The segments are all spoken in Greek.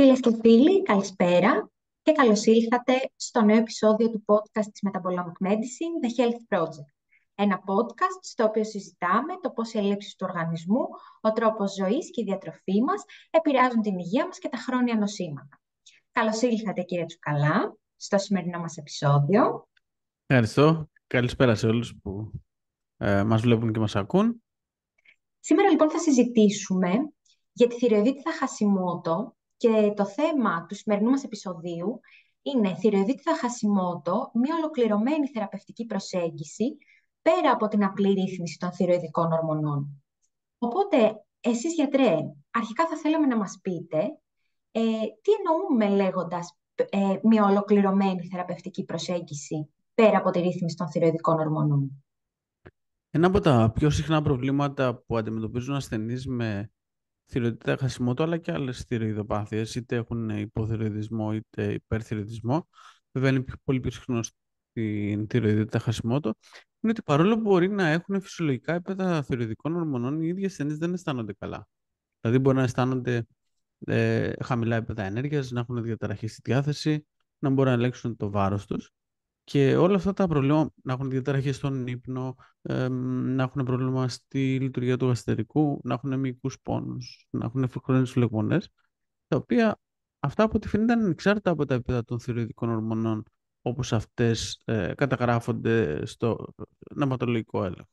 Φίλες και φίλοι, καλησπέρα και καλώς ήλθατε στο νέο επεισόδιο του podcast της Metabolomic Medicine, The Health Project. Ένα podcast στο οποίο συζητάμε το πώς οι ελλείψεις του οργανισμού, ο τρόπος ζωής και η διατροφή μας επηρεάζουν την υγεία μας και τα χρόνια νοσήματα. Καλώς ήλθατε κύριε Τσουκαλά στο σημερινό μας επεισόδιο. Ευχαριστώ. Καλησπέρα σε όλους που ε, μας βλέπουν και μας ακούν. Σήμερα λοιπόν θα συζητήσουμε για τη θηριωδίτητα Χασιμότο, και το θέμα του σημερινού μας επεισοδίου είναι θηριοδίτητα χασιμότο, μια ολοκληρωμένη θεραπευτική προσέγγιση πέρα από την απλή ρύθμιση των θηριοειδικών ορμονών. Οπότε, εσείς γιατρέ, αρχικά θα θέλαμε να μας πείτε ε, τι εννοούμε λέγοντας ε, μια ολοκληρωμένη θεραπευτική προσέγγιση πέρα από τη ρύθμιση των θηριοειδικών ορμονών. Ένα από τα πιο συχνά προβλήματα που αντιμετωπίζουν ασθενείς με θηροειδητά ε, χασιμότο, αλλά και άλλες θηροειδοπάθειες, είτε έχουν υποθυροειδισμό είτε υπερθυροειδισμό, Βέβαια είναι πολύ πιο συχνό στην θηροειδητά χασιμότο, Είναι ότι παρόλο που μπορεί να έχουν φυσιολογικά επίπεδα θηροειδικών ορμονών, οι ίδιοι ασθενείς δεν αισθάνονται καλά. Δηλαδή μπορεί να αισθάνονται ε, χαμηλά επίπεδα ενέργειας, να έχουν διαταραχή στη διάθεση, να μπορούν να ελέγξουν το βάρος τους. Και όλα αυτά τα προβλήματα, να έχουν διαταραχές στον ύπνο, να έχουν πρόβλημα στη λειτουργία του αστερικού, να έχουν μυϊκούς πόνους, να έχουν χρόνιους λεγμονές, τα οποία αυτά από ό,τι φαίνεται είναι ανεξάρτητα από τα επίπεδα των θηροειδικών ορμονών, όπως αυτές ε, καταγράφονται στο νοματολογικό έλεγχο.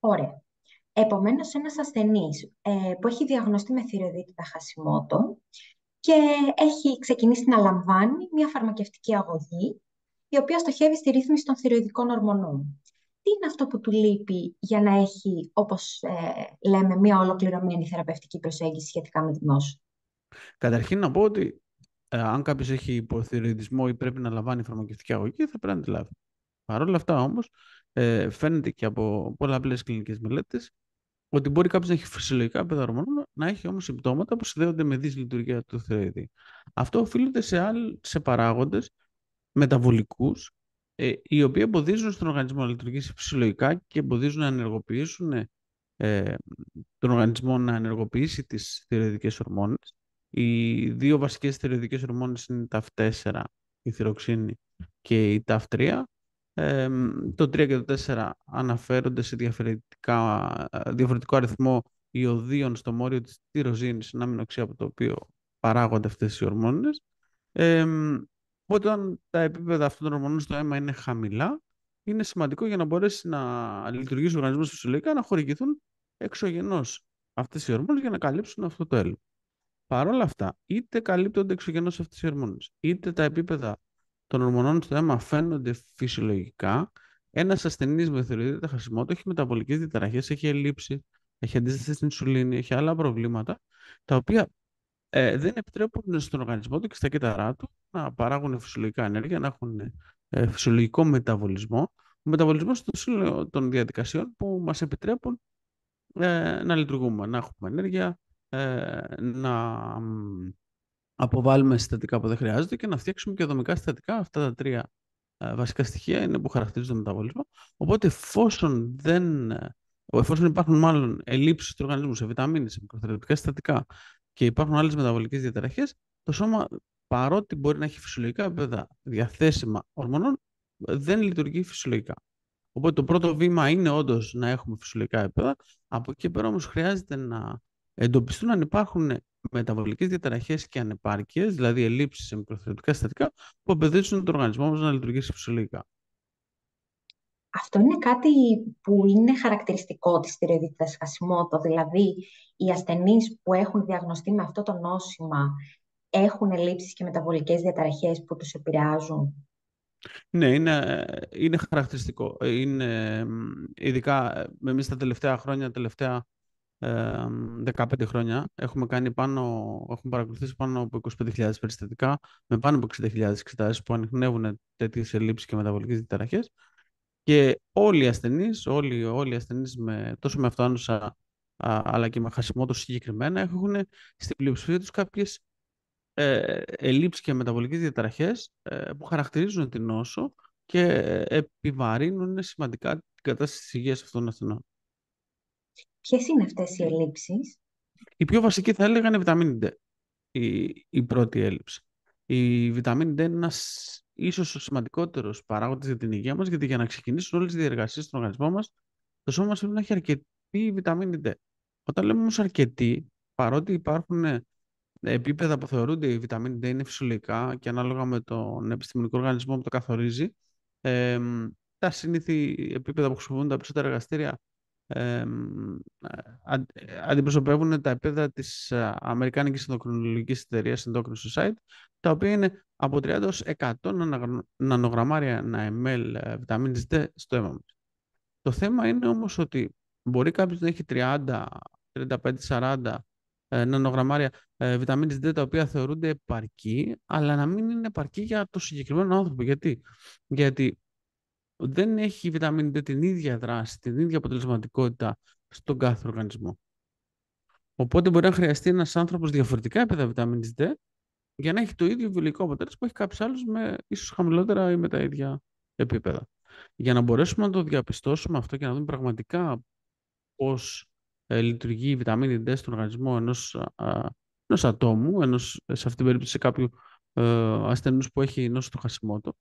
Ωραία. Επομένως, ένας ασθενής ε, που έχει διαγνωστεί με θηροειδίτητα χασιμότο και έχει ξεκινήσει να λαμβάνει μια φαρμακευτική αγωγή, η οποία στοχεύει στη ρύθμιση των θηροειδικών ορμονών. Τι είναι αυτό που του λείπει για να έχει, όπως ε, λέμε, μια ολοκληρωμένη θεραπευτική προσέγγιση σχετικά με την νόσο. Καταρχήν να πω ότι ε, αν κάποιος έχει υποθυροειδισμό ή πρέπει να λαμβάνει φαρμακευτική αγωγή, θα πρέπει να τη λάβει. Παρ' όλα αυτά όμως, ε, φαίνεται και από πολλαπλές κλινικές μελέτες ότι μπορεί κάποιος να έχει φυσιολογικά πεδαρμόνωμα, να έχει όμως συμπτώματα που συνδέονται με δυσλειτουργία του θηροειδή. Αυτό οφείλεται σε, άλλ, σε παράγοντες μεταβολικούς, ε, οι οποίοι εμποδίζουν στον οργανισμό να λειτουργήσει φυσιολογικά και εμποδίζουν να ενεργοποιήσουν ε, τον οργανισμό να ενεργοποιήσει τις θηροειδικές ορμόνες. Οι δύο βασικές θηροειδικές ορμόνες είναι τα 4 η θυροξίνη και η TAF3 ε, το 3 και το 4 αναφέρονται σε ε, διαφορετικό αριθμό ιωδίων στο μόριο της τυροζίνης, ένα μηνοξία από το οποίο παράγονται αυτές οι ορμόνες. Ε, οπότε όταν τα επίπεδα αυτών των ορμονών στο αίμα είναι χαμηλά, είναι σημαντικό για να μπορέσει να λειτουργήσει ο οργανισμός φυσιολογικά να χορηγηθούν εξωγενώς αυτές οι ορμόνες για να καλύψουν αυτό το έλλειμμα. Παρ' όλα αυτά, είτε καλύπτονται εξωγενώς αυτές οι ορμόνες, είτε τα επίπεδα των ορμονών στο αίμα φαίνονται φυσιολογικά. Ένας ασθενής με θηροειδίδα χασιμότητα έχει μεταβολικές διαταραχές, έχει ελλείψει, έχει αντίσταση στην σουλήνη, έχει άλλα προβλήματα, τα οποία ε, δεν επιτρέπουν στον οργανισμό του και στα κύτταρά του να παράγουν φυσιολογικά ενέργεια, να έχουν ε, φυσιολογικό μεταβολισμό. Ο μεταβολισμός των διαδικασιών που μας επιτρέπουν ε, να λειτουργούμε, να έχουμε ενέργεια, ε, να αποβάλουμε συστατικά που δεν χρειάζονται και να φτιάξουμε και δομικά συστατικά. Αυτά τα τρία ε, βασικά στοιχεία είναι που χαρακτηρίζουν το μεταβολισμό. Οπότε εφόσον, δεν, ε, εφόσον υπάρχουν μάλλον ελλείψεις του οργανισμούς σε βιταμίνες, σε μικροθρεπτικά συστατικά και υπάρχουν άλλες μεταβολικές διαταραχές, το σώμα παρότι μπορεί να έχει φυσιολογικά επίπεδα διαθέσιμα ορμονών, δεν λειτουργεί φυσιολογικά. Οπότε το πρώτο βήμα είναι όντως να έχουμε φυσιολογικά επίπεδα. Από εκεί πέρα όμως χρειάζεται να εντοπιστούν αν υπάρχουν μεταβολικές διαταραχές και ανεπάρκειες, δηλαδή ελλείψεις σε μικροθεωτικά συστατικά, που απαιτήσουν τον οργανισμό μας να λειτουργήσει φυσιολογικά. Αυτό είναι κάτι που είναι χαρακτηριστικό της θηροειδίτιδας χασιμότο, δηλαδή οι ασθενείς που έχουν διαγνωστεί με αυτό το νόσημα έχουν ελλείψεις και μεταβολικές διαταραχές που τους επηρεάζουν. Ναι, είναι, χαρακτηριστικό. Είναι, ειδικά εμείς τα τελευταία χρόνια, τελευταία 15 χρόνια. Έχουμε, κάνει πάνω, έχουμε παρακολουθήσει πάνω από 25.000 περιστατικά με πάνω από 60.000 εξετάσεις που ανοιχνεύουν τέτοιες ελλείψεις και μεταβολικές διαταραχές Και όλοι οι ασθενείς, όλοι, όλοι οι ασθενείς με, τόσο με αυτοάνωσα αλλά και με χασιμότο συγκεκριμένα έχουν στην πλειοψηφία τους κάποιες ε, ελλείψεις και μεταβολικές διαταραχές ε, που χαρακτηρίζουν την νόσο και επιβαρύνουν σημαντικά την κατάσταση της υγείας αυτών των ασθενών. Ποιες είναι αυτές οι έλλειψει. Η πιο βασική θα έλεγα είναι η βιταμίνη D, η, η πρώτη έλλειψη. Η βιταμίνη D είναι ένας ίσως ο σημαντικότερος παράγοντας για την υγεία μας, γιατί για να ξεκινήσουν όλες τι διεργασίες στον οργανισμό μας, το σώμα μας πρέπει να έχει αρκετή βιταμίνη D. Όταν λέμε όμως αρκετή, παρότι υπάρχουν ε, επίπεδα που θεωρούνται η βιταμίνη D είναι φυσιολογικά και ανάλογα με τον επιστημονικό οργανισμό που το καθορίζει, ε, τα συνήθι επίπεδα που χρησιμοποιούν τα περισσότερα εργαστήρια ε, ε, αντιπροσωπεύουν τα επίπεδα της ε, Αμερικάνικης Ενδοκρινολογικής Εταιρείας Endocrine Society, τα οποία είναι από 30 100 νανογραμμάρια ένα ml ε, βιταμίνης D στο αίμα μας. Το θέμα είναι όμως ότι μπορεί κάποιος να έχει 30, 35, 40 νανογραμμάρια βιταμίνης D τα οποία θεωρούνται επαρκή, αλλά να μην είναι επαρκή για το συγκεκριμένο άνθρωπο. Γιατί, Γιατί δεν έχει η βιταμίνη D την ίδια δράση, την ίδια αποτελεσματικότητα στον κάθε οργανισμό. Οπότε μπορεί να χρειαστεί ένας άνθρωπος διαφορετικά επίπεδα βιταμίνης D για να έχει το ίδιο βιολογικό αποτέλεσμα που έχει κάποιος άλλος με ίσως χαμηλότερα ή με τα ίδια επίπεδα. Για να μπορέσουμε να το διαπιστώσουμε αυτό και να δούμε πραγματικά πώς ε, λειτουργεί η βιταμίνη D στον οργανισμό ενός ενός ατόμου, ενός, σε αυτήν την περίπτωση κάποιου ε, που έχει νόσος του χασιμότο,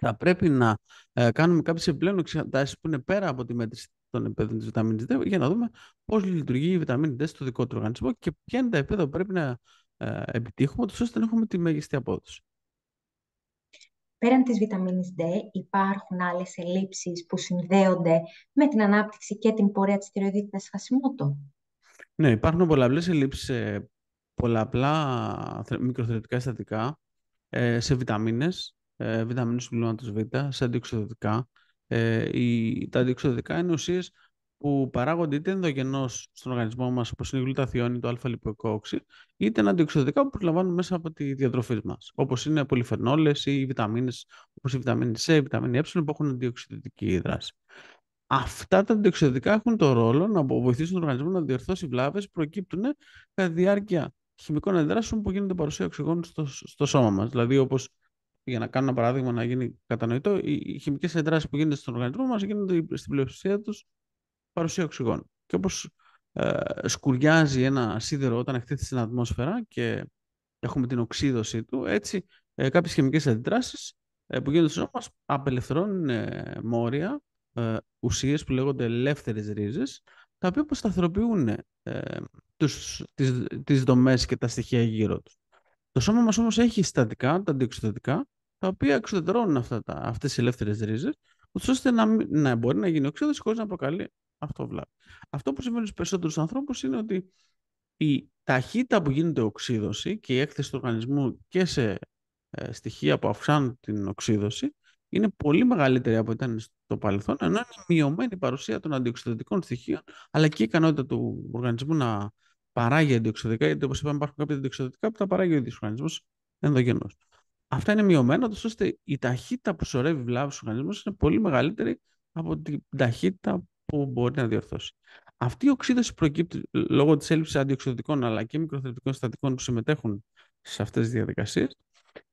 θα πρέπει να ε, κάνουμε κάποιες επιπλέον εξετάσεις που είναι πέρα από τη μέτρηση των επίπεδων της βιταμίνης D για να δούμε πώς λειτουργεί η βιταμίνη D στο δικό του οργανισμό και ποια είναι τα επίπεδα που πρέπει να ε, επιτύχουμε, ώστε να έχουμε τη μέγιστη απόδοση. Πέραν της βιταμίνης D υπάρχουν άλλες ελλείψεις που συνδέονται με την ανάπτυξη και την πορεία της θηροειδίτιδας χασιμότο. Ναι, υπάρχουν πολλαπλές ελλείψεις, πολλαπλά μικροθρεπτικά συστατικά ε, σε βιταμίνες ε, βιταμίνες του λιώνατος β, σε αντιοξυδοτικά. Ε, τα αντιοξυδοτικά είναι ουσίες που παράγονται είτε ενδογενώς στον οργανισμό μας, όπως είναι η γλουταθιόνη, το αλφα-λιπικό οξύ, είτε αντιοξυδοτικά που προλαμβάνουν μέσα από τη διατροφής μας. Όπως είναι πολυφενόλες ή βιταμίνες, όπως η βιταμίνη C, η βιταμίνη Ε, που έχουν αντιοξυδοτική δράση. Αυτά τα αντιοξυδοτικά έχουν το ρόλο να βοηθήσουν τον οργανισμό να διορθώσει βλάβες που προκύπτουν κατά τη διάρκεια χημικών αντιδράσεων που γίνονται παρουσία οξυγόνου στο, στο σώμα μας. Δηλαδή, όπως για να κάνω ένα παράδειγμα να γίνει κατανοητό, οι χημικέ αντιδράσεις που γίνονται στον οργανισμό μας γίνονται στην πλειοψηφία τους παρουσία οξυγόνου. Και όπως ε, σκουριάζει ένα σίδερο όταν εκτίθεται στην ατμόσφαιρα και έχουμε την οξύδωσή του, έτσι ε, κάποιες χημικές αντιδράσεις ε, που γίνονται στον σώμα μας απελευθερώνουν ε, μόρια, ε, ουσίες που λέγονται ελεύθερες ρίζες, τα οποία αποσταθεροποιούν ε, τους, τις, δομές και τα στοιχεία γύρω τους. Το σώμα μας όμως έχει συστατικά, τα αντιοξυδοτικά, τα οποία εξουδετερώνουν αυτά τα, αυτές οι ελεύθερες ρίζες, ώστε να, να μπορεί να γίνει οξύδωση χωρίς να προκαλεί αυτό βλάβη. Αυτό που συμβαίνει στους περισσότερους ανθρώπους είναι ότι η ταχύτητα που γίνεται οξύδωση και η έκθεση του οργανισμού και σε ε, στοιχεία που αυξάνουν την οξύδωση είναι πολύ μεγαλύτερη από ό,τι ήταν στο παρελθόν, ενώ είναι μειωμένη η παρουσία των αντιοξυδοτικών στοιχείων, αλλά και η ικανότητα του οργανισμού να παράγει αντιοξυδοτικά, γιατί όπως είπαμε, υπάρχουν κάποια αντιοξυδοτικά που τα παράγει ο ίδιος οργανισμό ενδογενώ αυτά είναι μειωμένα, ώστε η ταχύτητα που σωρεύει βλάβη στους οργανισμούς είναι πολύ μεγαλύτερη από την ταχύτητα που μπορεί να διορθώσει. Αυτή η οξύδωση προκύπτει λόγω της έλλειψης αντιοξυδοτικών αλλά και μικροθρεπτικών συστατικών που συμμετέχουν σε αυτές τις διαδικασίες,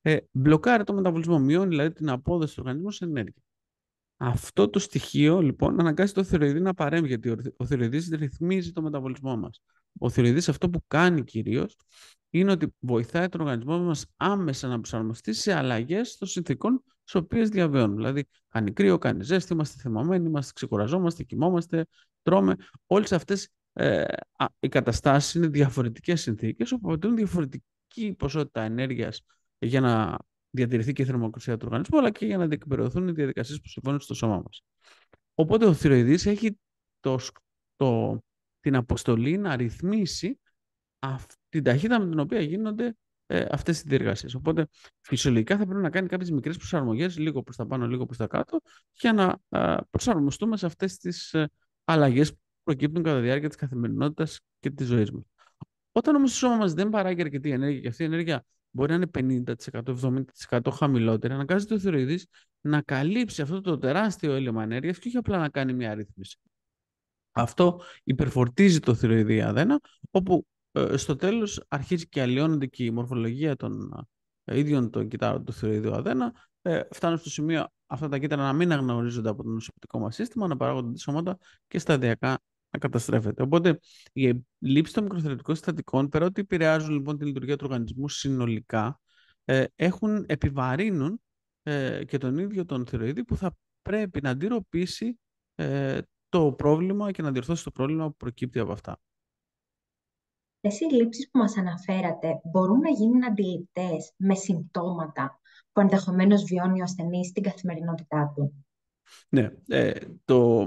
ε, μπλοκάρει το μεταβολισμό, μειώνει δηλαδή την απόδοση του οργανισμού σε ενέργεια. Αυτό το στοιχείο λοιπόν αναγκάζει το θηροειδή να παρέμβει, γιατί ο θηροειδής ρυθμίζει το μεταβολισμό μας. Ο θηροειδής αυτό που κάνει κυρίως είναι ότι βοηθάει τον οργανισμό μας άμεσα να προσαρμοστεί σε αλλαγές των συνθήκων στις οποίες διαβιώνουμε. Δηλαδή, κάνει κρύο, κάνει ζέστη, είμαστε θυμωμένοι, είμαστε ξεκουραζόμαστε, κοιμόμαστε, τρώμε. Όλες αυτές ε, οι καταστάσεις είναι διαφορετικές συνθήκες που απαιτούν διαφορετική ποσότητα ενέργειας για να διατηρηθεί και η θερμοκρασία του οργανισμού, αλλά και για να διεκπαιρεωθούν οι διαδικασίες που συμβαίνουν στο σώμα μας. Οπότε ο θηροειδής έχει το, το, την αποστολή να ρυθμίσει αυτό την ταχύτητα με την οποία γίνονται ε, αυτές οι διεργασίες. Οπότε φυσιολογικά θα πρέπει να κάνει κάποιες μικρές προσαρμογές, λίγο προς τα πάνω, λίγο προς τα κάτω, για να προσαρμοστούμε σε αυτές τις ε, αλλαγές που προκύπτουν κατά διάρκεια της καθημερινότητας και της ζωής μας. Όταν όμως το σώμα μας δεν παράγει αρκετή ενέργεια και αυτή η ενέργεια μπορεί να είναι 50%, 70% χαμηλότερη, αναγκάζεται ο θηροειδή να καλύψει αυτό το τεράστιο έλλειμμα ενέργειας και όχι απλά να κάνει μια αρρύθμιση. Αυτό υπερφορτίζει το θηροειδή αδένα, όπου ε, στο τέλος αρχίζει και αλλοιώνεται και η μορφολογία των ε, ίδιων των κυτάρων του θηροειδίου αδένα. Ε, φτάνουν στο σημείο αυτά τα κύτταρα να μην αναγνωρίζονται από το νοσοπτικό μας σύστημα, να παράγονται σωμάτα και σταδιακά να καταστρέφεται. Οπότε η λήψη των μικροθεραπευτικών συστατικών, πέρα ότι επηρεάζουν λοιπόν τη λειτουργία του οργανισμού συνολικά, ε, έχουν, επιβαρύνουν και τον ίδιο τον θηροειδή που θα πρέπει να αντιρροπήσει το πρόβλημα και να διορθώσει το πρόβλημα που προκύπτει από αυτά οι λήψεις που μας αναφέρατε μπορούν να γίνουν αντιληπτές με συμπτώματα που ενδεχομένως βιώνει ο ασθενής στην καθημερινότητά του. Ναι, ε, το,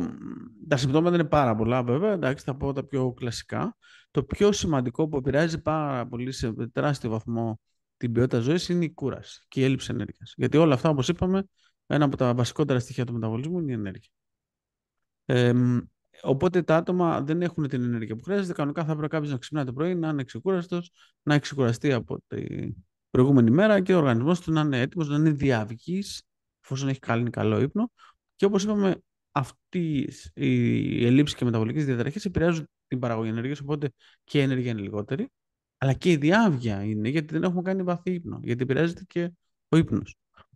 τα συμπτώματα είναι πάρα πολλά βέβαια, εντάξει θα πω τα πιο κλασικά. Το πιο σημαντικό που επηρεάζει πάρα πολύ σε τεράστιο βαθμό την ποιότητα ζωής είναι η κούραση και η έλλειψη ενέργειας. Γιατί όλα αυτά όπως είπαμε, ένα από τα βασικότερα στοιχεία του μεταβολισμού είναι η ενέργεια. Ε, Οπότε τα άτομα δεν έχουν την ενέργεια που χρειάζεται. Κανονικά θα πρέπει κάποιος να ξυπνάει το πρωί, να είναι ξεκούραστος, να έχει ξεκουραστεί από την προηγούμενη μέρα και ο οργανισμός του να είναι έτοιμος, να είναι διαυγής, εφόσον έχει καλή, καλό ύπνο. Και όπως είπαμε, αυτή η ελλείψη και μεταβολικές διαταραχέ επηρεάζουν την παραγωγή ενέργειας, οπότε και η ενέργεια είναι λιγότερη. Αλλά και η διάβια είναι, γιατί δεν έχουμε κάνει βαθύ ύπνο, γιατί επηρεάζεται και ο ύπνος.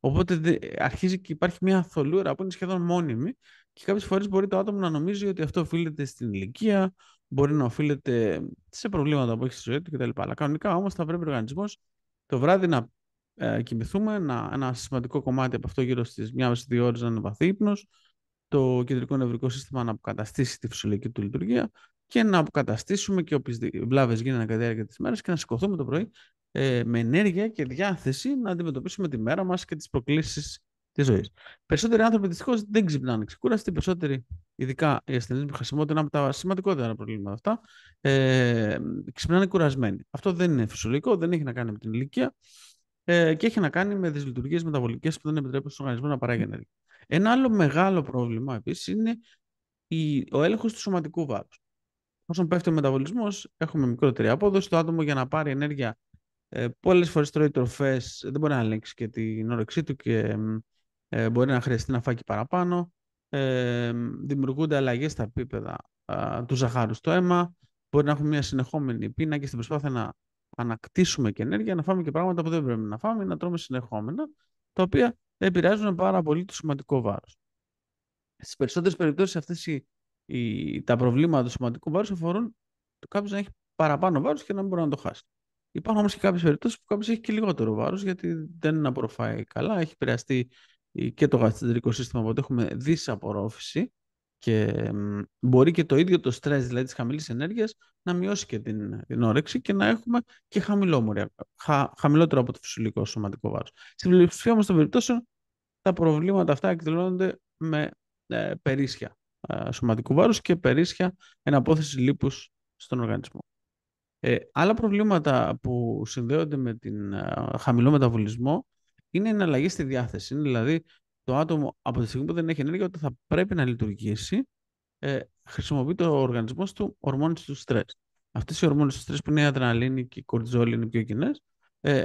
Οπότε αρχίζει και υπάρχει μια θολούρα που είναι σχεδόν μόνιμη και κάποιες φορές μπορεί το άτομο να νομίζει ότι αυτό οφείλεται στην ηλικία, μπορεί να οφείλεται σε προβλήματα που έχει στη ζωή του κτλ. Αλλά κανονικά όμως θα πρέπει ο οργανισμός το βράδυ να ε, κοιμηθούμε, να, ένα σημαντικό κομμάτι από αυτό γύρω στις 1,5-2 ώρες να είναι βαθύ ύπνος, το κεντρικό νευρικό σύστημα να αποκαταστήσει τη φυσιολογική του λειτουργία και να αποκαταστήσουμε και όποιες βλάβες γίνανε κατά τη διάρκεια της μέρας και να σηκωθούμε το πρωί ε, με ενέργεια και διάθεση να αντιμετωπίσουμε τη μέρα μας και τις προκλήσεις τη ζωής. Περισσότεροι άνθρωποι δυστυχώς δεν ξυπνάνε ξεκούραστοι. Περισσότεροι, ειδικά οι ασθενείς με χασιμότητα, είναι από τα σημαντικότερα προβλήματα αυτά, ε, ξυπνάνε κουρασμένοι. Αυτό δεν είναι φυσιολογικό, δεν έχει να κάνει με την ηλικία ε, και έχει να κάνει με δυσλειτουργίες μεταβολικές που δεν επιτρέπουν στον οργανισμό να παράγει ενέργεια. Ένα άλλο μεγάλο πρόβλημα επίσης είναι η, ο έλεγχος του σωματικού βάρους. Όσον πέφτει ο μεταβολισμός, έχουμε μικρότερη απόδοση. Το άτομο για να πάρει ενέργεια ε, πολλές φορές τρώει τροφές, δεν μπορεί να ελέγξει και την όρεξή του και ε, μπορεί να χρειαστεί να φάκι παραπάνω, ε, δημιουργούνται αλλαγές στα επίπεδα του ζαχάρου στο αίμα, μπορεί να έχουμε μια συνεχόμενη πείνα και στην προσπάθεια να ανακτήσουμε και ενέργεια, να φάμε και πράγματα που δεν πρέπει να φάμε, να τρώμε συνεχόμενα, τα οποία επηρεάζουν πάρα πολύ το σωματικό βάρος. Στις περισσότερες περιπτώσεις αυτές τα προβλήματα του σωματικού βάρους αφορούν το κάποιος να έχει παραπάνω βάρος και να μην μπορεί να το χάσει. Υπάρχουν όμως και κάποιες περιπτώσεις που κάποιος έχει και λιγότερο βάρος γιατί δεν απορροφάει καλά, έχει επηρεαστεί ε, και το γαστρικό σύστημα οπότε έχουμε δυσαπορρόφηση και μπορεί και το ίδιο το στρες δηλαδή της χαμηλής ενέργειας να μειώσει και την, την όρεξη και να έχουμε και χαμηλό χα, χαμηλότερο από το φυσιολογικό σωματικό βάρος. Στην πλειοψηφία όμως των περιπτώσεων τα προβλήματα αυτά εκδηλώνονται με ε, περίσσια ε, σωματικού βάρους και περίσσια εναπόθεση λίπους στον οργανισμό. Ε, άλλα προβλήματα που συνδέονται με τον ε, χαμηλό μεταβολισμό είναι η εναλλαγή στη διάθεση. δηλαδή το άτομο από τη στιγμή που δεν έχει ενέργεια ότι θα πρέπει να λειτουργήσει, ε, χρησιμοποιεί το οργανισμό του ορμόνε του στρε. Αυτέ οι ορμόνε του στρε που είναι η αδραλίνη και η κορτιζόλη είναι πιο κοινέ, ε,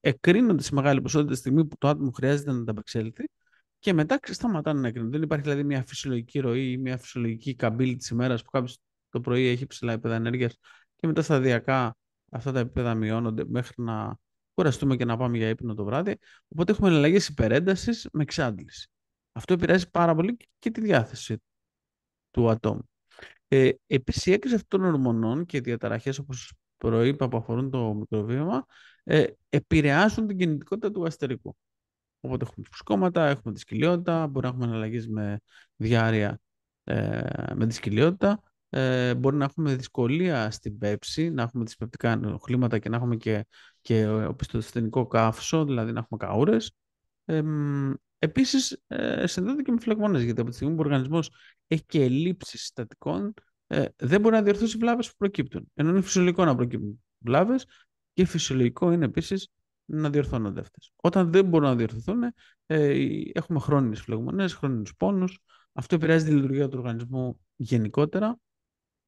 εκρίνονται σε μεγάλη ποσότητα τη στιγμή που το άτομο χρειάζεται να ανταπεξέλθει και μετά σταματάνε να εκρίνονται. Δεν υπάρχει δηλαδή μια φυσιολογική ροή ή μια φυσιολογική καμπύλη της ημέρας που κάποιος το πρωί έχει ψηλά επίπεδα ενέργειας και μετά σταδιακά αυτά τα επίπεδα μειώνονται μέχρι να κουραστούμε και να πάμε για ύπνο το βράδυ. Οπότε έχουμε αλλαγές υπερέντασης με εξάντληση. Αυτό επηρεάζει πάρα πολύ και τη διάθεση του ατόμου. Ε, Επίσης, η έκρηση αυτών των ορμονών και διαταραχές, όπως προείπα, που αφορούν το μικροβίωμα, ε, επηρεάζουν την κινητικότητα του αστερικού. Οπότε έχουμε φουσκώματα, έχουμε τη μπορεί να έχουμε αλλαγές με διάρκεια ε, με τη Ε, μπορεί να έχουμε δυσκολία στην πέψη, να έχουμε τις πεπτικά και να έχουμε και και ε, οπισθοδεσθενικό καύσο, δηλαδή να έχουμε καούρες. Ε, Επίσης, ε, συνδέονται και με φλεγμόνε, γιατί από τη στιγμή που ο οργανισμός έχει και ελλείψεις συστατικών, ε, δεν μπορεί να διορθώσει βλάβες που προκύπτουν. Ενώ είναι φυσιολογικό να προκύπτουν βλάβες και φυσιολογικό είναι επίσης να διορθώνονται αυτές. Όταν δεν μπορούν να διορθωθούν, ε, έχουμε χρόνιε φλεγμονέ, χρόνιου πόνους. Αυτό επηρεάζει τη λειτουργία του οργανισμού γενικότερα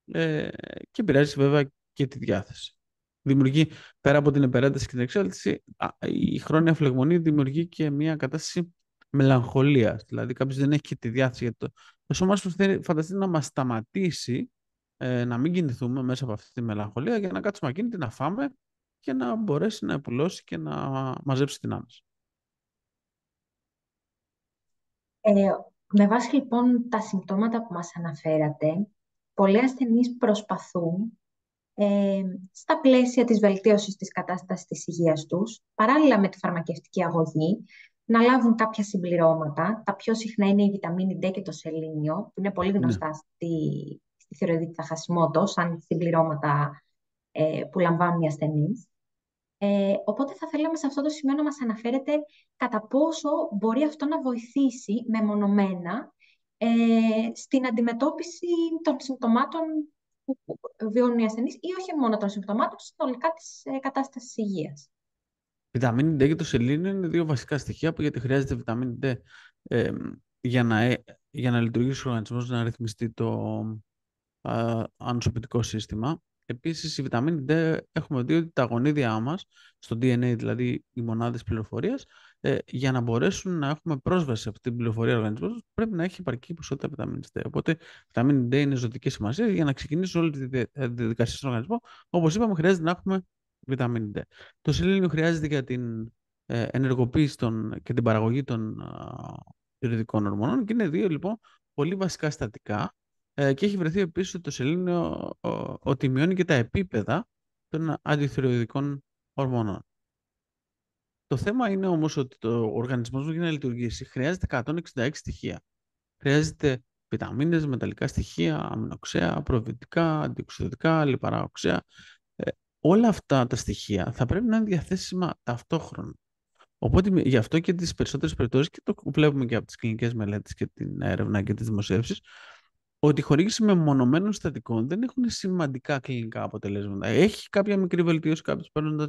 ε, και επηρεάζει βέβαια και τη διάθεση δημιουργεί πέρα από την επερένταση και την εξέλιξη, η χρόνια φλεγμονή δημιουργεί και μια κατάσταση μελαγχολίας. Δηλαδή, κάποιος δεν έχει και τη διάθεση το. Το σώμα σου φανταστεί να μας σταματήσει ε, να μην κινηθούμε μέσα από αυτή τη μελαγχολία για να κάτσουμε ακίνητοι, να φάμε και να μπορέσει να επουλώσει και να μαζέψει την άμεση. Ε, με βάση λοιπόν τα συμπτώματα που μας αναφέρατε, πολλοί ασθενείς προσπαθούν ε, στα πλαίσια της βελτίωσης της κατάστασης της υγείας τους, παράλληλα με τη φαρμακευτική αγωγή, να λάβουν κάποια συμπληρώματα. Τα πιο συχνά είναι η βιταμίνη D και το σελήνιο, που είναι πολύ ναι. γνωστά στη, στη θεωρητική της σαν συμπληρώματα ε, που λαμβάνουν οι ασθενείς. Ε, οπότε θα θέλαμε σε αυτό το σημείο να μας αναφέρετε κατά πόσο μπορεί αυτό να βοηθήσει μεμονωμένα ε, στην αντιμετώπιση των συμπτωμάτων που βιώνουν οι ασθενείς ή όχι μόνο των συμπτωμάτων, συνολικά της ε, κατάστασης υγείας. Βιταμίνη D και το σελήνη είναι δύο βασικά στοιχεία που γιατί χρειάζεται βιταμίνη D για, να, ε, για να λειτουργήσει ο οργανισμός, να ρυθμιστεί το ε, ανοσοποιητικό σύστημα. Επίσης, η βιταμίνη D έχουμε δει ότι τα γονίδια μας, στο DNA δηλαδή οι μονάδες πληροφορίας. Ε, για να μπορέσουν να έχουμε πρόσβαση σε αυτή την πληροφορία οργανισμού, πρέπει να έχει επαρκή ποσότητα βιταμίνης D. Οπότε, βιταμίνη D είναι ζωτική σημασία για να ξεκινήσει όλη τη ε, διαδικασία στον οργανισμό. Όπως είπαμε, χρειάζεται να έχουμε βιταμίνη D. Το σελήνιο χρειάζεται για την ε, ενεργοποίηση των, και την παραγωγή των θεωρητικών ορμονών και είναι δύο λοιπόν πολύ βασικά στατικά και έχει βρεθεί επίσης το σελήνιο ότι μειώνει και τα επίπεδα των αντιθυροειδικών ορμονών. Το θέμα είναι όμως ότι το οργανισμός μου για να λειτουργήσει χρειάζεται 166 στοιχεία. Χρειάζεται βιταμίνες, μεταλλικά στοιχεία, αμινοξέα, προβιωτικά, αντιοξυδωτικά, λιπαρά οξέα. Ε, όλα αυτά τα στοιχεία θα πρέπει να είναι διαθέσιμα ταυτόχρονα. Οπότε γι' αυτό και τις περισσότερες περιπτώσεις και το βλέπουμε και από τις κλινικές μελέτες και την έρευνα και τις δημοσιεύσει: ότι η χορήγηση μονομένων στατικών δεν έχουν σημαντικά κλινικά αποτελέσματα. Έχει κάποια μικρή βελτίωση, κάποιος παίρνοντας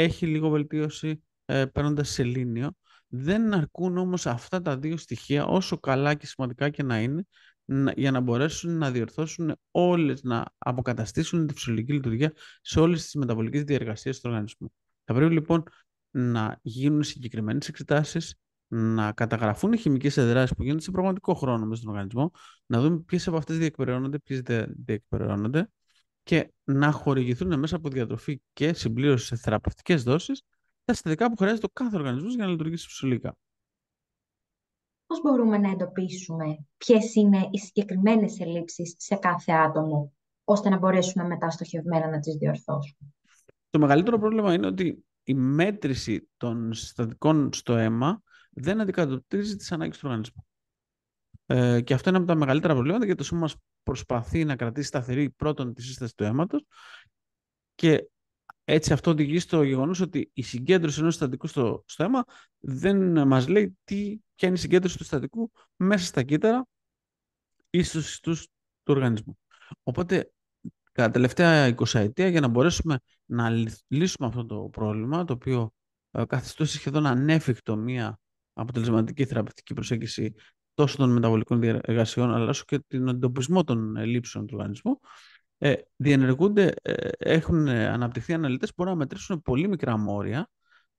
έχει λίγο βελτίωση ε, παίρνοντας σελήνιο. Δεν αρκούν όμως αυτά τα δύο στοιχεία, όσο καλά και σημαντικά και να είναι, για να μπορέσουν να διορθώσουν όλες, να αποκαταστήσουν τη φυσιολογική λειτουργία σε όλες τις μεταβολικές διεργασίες του οργανισμού. Θα πρέπει λοιπόν να γίνουν συγκεκριμένες εξετάσεις, να καταγραφούν οι χημικές εδράσεις που γίνονται σε πραγματικό χρόνο μέσα στον οργανισμό, να δούμε ποιες από αυτές διεκπεραιώνονται, ποιες δεν διεκπεραιώνονται και να χορηγηθούν μέσα από διατροφή και συμπλήρωση σε θεραπευτικές δόσεις τα συστατικά που χρειάζεται ο κάθε οργανισμός για να λειτουργήσει φυσιολογικά. Πώς μπορούμε να εντοπίσουμε ποιες είναι οι συγκεκριμένες ελλείψεις σε κάθε άτομο, ώστε να μπορέσουμε μετά στοχευμένα να τις διορθώσουμε. Το μεγαλύτερο πρόβλημα είναι ότι η μέτρηση των συστατικών στο αίμα δεν αντικατοπτρίζει τις ανάγκες του οργανισμού. Ε, και αυτό είναι από τα μεγαλύτερα προβλήματα γιατί το σώμα μας προσπαθεί να κρατήσει σταθερή πρώτον τη σύσταση του αίματος και έτσι αυτό οδηγεί στο γεγονός ότι η συγκέντρωση ενός συστατικού στο, στο αίμα δεν μας λέει τι, ποια είναι η συγκέντρωση του συστατικού μέσα στα κύτταρα ή στους ιστούς του οργανισμού. Οπότε, κατά τελευταία 20 ετία, για να μπορέσουμε να λύσουμε αυτό το πρόβλημα, το οποίο ε, καθιστούσε σχεδόν ανέφικτο μία αποτελεσματική θεραπευτική προσέγγιση τόσο των μεταβολικών διεργασιών, αλλά όσο και τον εντοπισμό των ελλείψεων του οργανισμού, ε, διενεργούνται, ε, έχουν ε, αναπτυχθεί αναλυτές που μπορούν να μετρήσουν πολύ μικρά μόρια,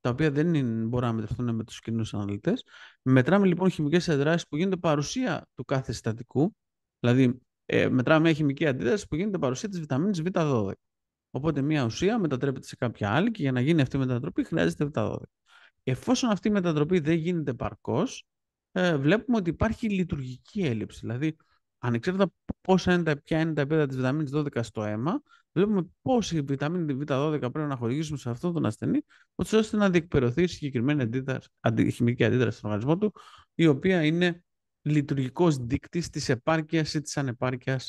τα οποία δεν μπορούν να μετρηθούν με τους κοινούς αναλυτές. Μετράμε λοιπόν χημικές αντιδράσεις που γίνονται παρουσία του κάθε συστατικού, δηλαδή ε, μετράμε μια χημική αντίδραση που γίνεται παρουσία της βιταμίνης Β12. Οπότε μια ουσία μετατρέπεται σε κάποια άλλη και για να γίνει αυτή η μετατροπή χρειάζεται Β12. Εφόσον αυτή η μετατροπή δεν γίνεται παρκώς, ε, βλέπουμε ότι υπάρχει λειτουργική έλλειψη. Δηλαδή, ανεξάρτητα πόσα είναι τα, ποια είναι τα επίπεδα της βιταμίνης 12 στο αίμα, βλέπουμε πόση βιταμίνη Β12 πρέπει να χορηγήσουμε σε αυτόν τον ασθενή, ώστε να η συγκεκριμένη αντίδραση, χημική αντίδραση στον οργανισμό του, η οποία είναι λειτουργικός δείκτης της επάρκειας ή της ανεπάρκειας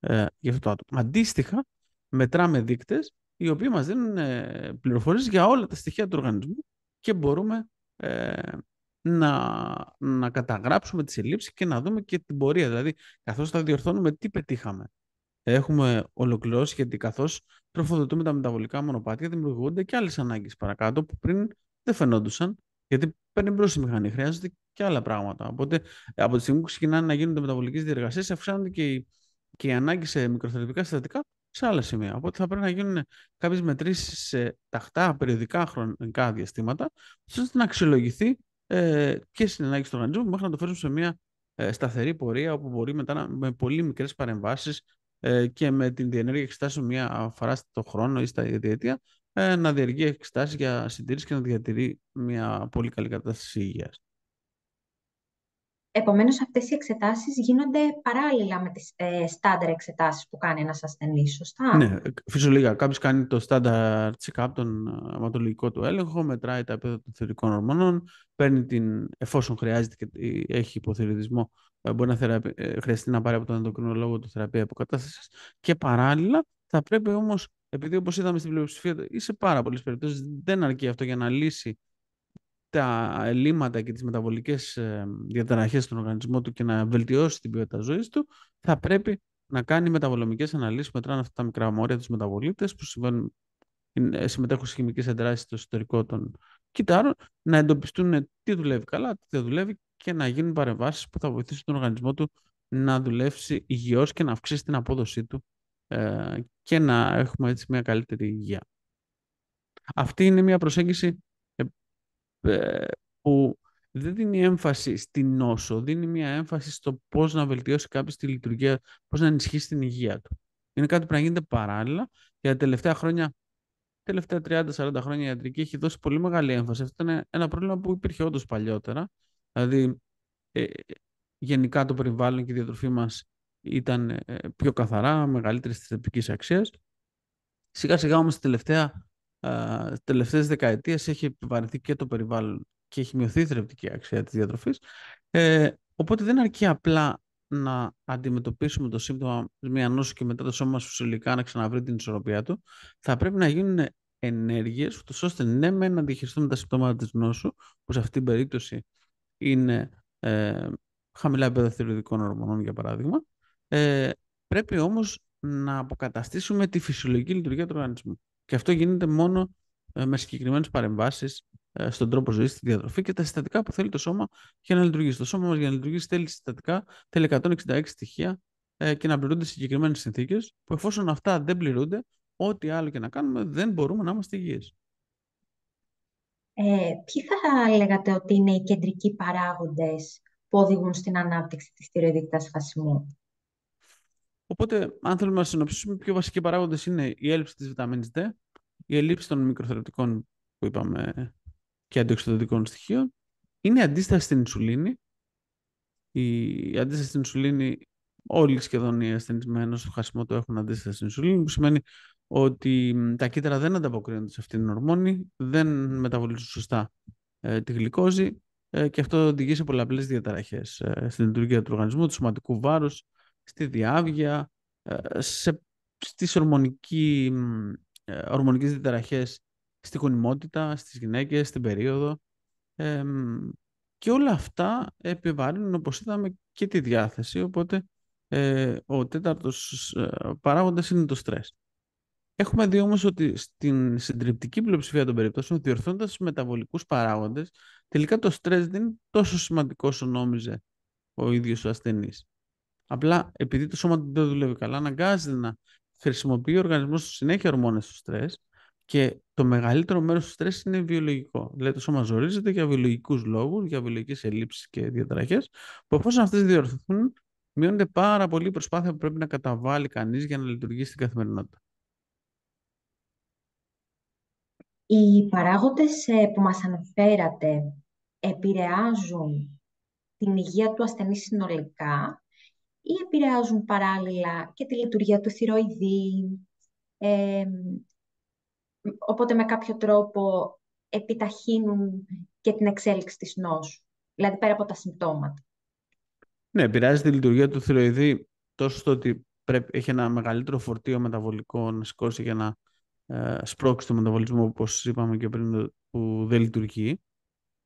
ε, για αυτό το άτομο. Αντίστοιχα, μετράμε δείκτες οι οποίοι μας δίνουν ε, για όλα τα στοιχεία του οργανισμού και μπορούμε ε, να, να καταγράψουμε τις ελλείψεις και να δούμε και την πορεία. Δηλαδή, καθώς θα διορθώνουμε τι πετύχαμε. Έχουμε ολοκληρώσει γιατί καθώς τροφοδοτούμε τα μεταβολικά μονοπάτια δημιουργούνται και άλλες ανάγκες παρακάτω που πριν δεν φαινόντουσαν γιατί παίρνει μπρος η μηχανή, χρειάζονται και άλλα πράγματα. Οπότε από τη στιγμή που ξεκινάνε να γίνονται μεταβολικές διεργασίες, αυξάνονται και οι, και οι ανάγκες σε μικροθεραπευτικά συστατικά σε άλλα σημεία. Οπότε θα πρέπει να γίνουν κάποιες μετρήσεις σε ταχτά, περιοδικά χρονικά διαστήματα, ώστε να αξιολογηθεί ε, στην ανάγκη οι του μέχρι να το φέρουν σε μια ε, σταθερή πορεία όπου μπορεί μετά να, με πολύ μικρές παρεμβάσεις ε, και με την διενέργεια εξετάσεων μια φορά στο χρόνο ή στα διετία ε, να διεργεί εξετάσεις για συντήρηση και να διατηρεί μια πολύ καλή κατάσταση υγείας. Επομένως, αυτές οι εξετάσεις γίνονται παράλληλα με τις ε, στάνταρ εξετάσεις που κάνει ένας ασθενής, σωστά. Ναι, φυσιολογικά. Κάποιος κάνει το στάνταρ check-up, τον ε, αματολογικό του έλεγχο, μετράει τα επίπεδα των θεωρητικών ορμόνων, παίρνει την, εφόσον χρειάζεται και έχει υποθεωρητισμό, ε, μπορεί να θεραπε... Ε, χρειαστεί να πάρει από τον ενδοκρινολόγο του θεραπεία αποκατάστασης. και παράλληλα θα πρέπει όμως, επειδή όπως είδαμε στην πλειοψηφία, ή σε πάρα πολλές περιπτώσεις δεν αρκεί αυτό για να λύσει τα ελλείμματα και τις μεταβολικές διαταραχές στον οργανισμό του και να βελτιώσει την ποιότητα ζωής του, θα πρέπει να κάνει μεταβολομικές αναλύσεις που μετράνε αυτά τα μικρά μόρια τους μεταβολίτες που ε, συμμετέχουν σε χημικές εντράσεις στο εσωτερικό των κυτάρων, να εντοπιστούν τι δουλεύει καλά, τι δεν δουλεύει και να γίνουν παρεμβάσεις που θα βοηθήσουν τον οργανισμό του να δουλεύσει υγιώς και να αυξήσει την απόδοσή του ε, και να έχουμε έτσι μια καλύτερη υγεία. Αυτή είναι μια προσέγγιση ε, που δεν δίνει έμφαση στην νόσο, δίνει μια έμφαση στο πώς να βελτιώσει κάποιος τη λειτουργία, πώς να ενισχύσει την υγεία του. Είναι κάτι που να γίνεται παράλληλα για τα τελευταία χρόνια, τελευταία 30-40 χρόνια η ιατρική έχει δώσει πολύ μεγάλη έμφαση. Αυτό ήταν ένα πρόβλημα που υπήρχε όντως παλιότερα. Δηλαδή, ε, γενικά το περιβάλλον και η διατροφή μας ήταν ε, πιο καθαρά, μεγαλύτερη τη θετική αξία. Σιγά σιγά όμως τα τελευταία τις τελευταίες δεκαετίες έχει επιβαρυνθεί και το περιβάλλον και έχει μειωθεί η θρεπτική αξία της διατροφής. Ε, οπότε δεν αρκεί απλά να αντιμετωπίσουμε το σύμπτωμα μια νόσου και μετά το σώμα μας φυσιολογικά να ξαναβρει την ισορροπία του. Θα πρέπει να γίνουν ενέργειες, ώστε ναι με να διαχειριστούμε τα συμπτώματα της νόσου, που σε αυτή την περίπτωση είναι ε, χαμηλά επίπεδα θηροειδικών ορμονών, για παράδειγμα. Ε, πρέπει όμως να αποκαταστήσουμε τη φυσιολογική λειτουργία του οργανισμού. Και αυτό γίνεται μόνο ε, με συγκεκριμένες παρεμβάσεις ε, στον τρόπο ζωής, στη διατροφή και τα συστατικά που θέλει το σώμα για να λειτουργήσει. Το σώμα μας για να λειτουργήσει θέλει συστατικά, θέλει 166 στοιχεία ε, και να πληρούνται συγκεκριμένες συνθήκες, που εφόσον αυτά δεν πληρούνται, ό,τι άλλο και να κάνουμε, δεν μπορούμε να είμαστε υγιείς. Ε, ποιοι θα λέγατε ότι είναι οι κεντρικοί παράγοντες που οδηγούν στην ανάπτυξη της θηροειδικτάς φασιμού. Οπότε, αν θέλουμε να συνοψίσουμε, οι πιο βασικοί παράγοντες είναι η έλλειψη της βιταμίνης D, η έλλειψη των μικροθεραπευτικών που είπαμε και αντιοξυδοτικών στοιχείων, είναι η αντίσταση στην ινσουλίνη. Η αντίσταση στην ινσουλίνη, όλοι σχεδόν οι ασθενισμένοι στο χασμό το έχουν αντίσταση στην ινσουλίνη, που σημαίνει ότι τα κύτταρα δεν ανταποκρίνονται σε αυτήν την ορμόνη, δεν μεταβολίζουν σωστά ε, τη γλυκόζη ε, και αυτό οδηγεί σε πολλαπλές διαταραχές ε, στην λειτουργία του οργανισμού, του σωματικού βάρους στη διάβγεια, ε, σε, στις ορμονική, ε, ορμονικές διταραχές στη γονιμότητα, στις γυναίκες, στην περίοδο. Ε, και όλα αυτά επιβαρύνουν, όπως είδαμε, και τη διάθεση. Οπότε ε, ο τέταρτος ε, παράγοντας είναι το στρες. Έχουμε δει όμως ότι στην συντριπτική πλειοψηφία των περιπτώσεων, διορθώντας τους μεταβολικούς παράγοντες, τελικά το στρες δεν είναι τόσο σημαντικό όσο νόμιζε ο ίδιος ο ασθενής. Απλά επειδή το σώμα του δεν δουλεύει καλά, αναγκάζεται να χρησιμοποιεί ο οργανισμό του συνέχεια ορμόνες του στρες και το μεγαλύτερο μέρος του στρες είναι βιολογικό. Δηλαδή το σώμα ζορίζεται για βιολογικούς λόγους, για βιολογικές ελλείψεις και διαταραχές, που εφόσον αυτές διορθωθούν, μειώνεται πάρα πολύ η προσπάθεια που πρέπει να καταβάλει κανείς για να λειτουργήσει στην καθημερινότητα. Οι παράγοντες ε, που μας αναφέρατε επηρεάζουν την υγεία του ασθενή συνολικά ή επηρεάζουν παράλληλα και τη λειτουργία του θηροειδή, οπότε με κάποιο τρόπο επιταχύνουν και την εξέλιξη της νόσου, δηλαδή πέρα από τα συμπτώματα. Ναι, επηρεάζει τη λειτουργία του θηροειδή τόσο στο ότι πρέπει, έχει ένα μεγαλύτερο φορτίο μεταβολικό να σηκώσει για να ε, σπρώξει το μεταβολισμό, όπως είπαμε και πριν, που δεν λειτουργεί,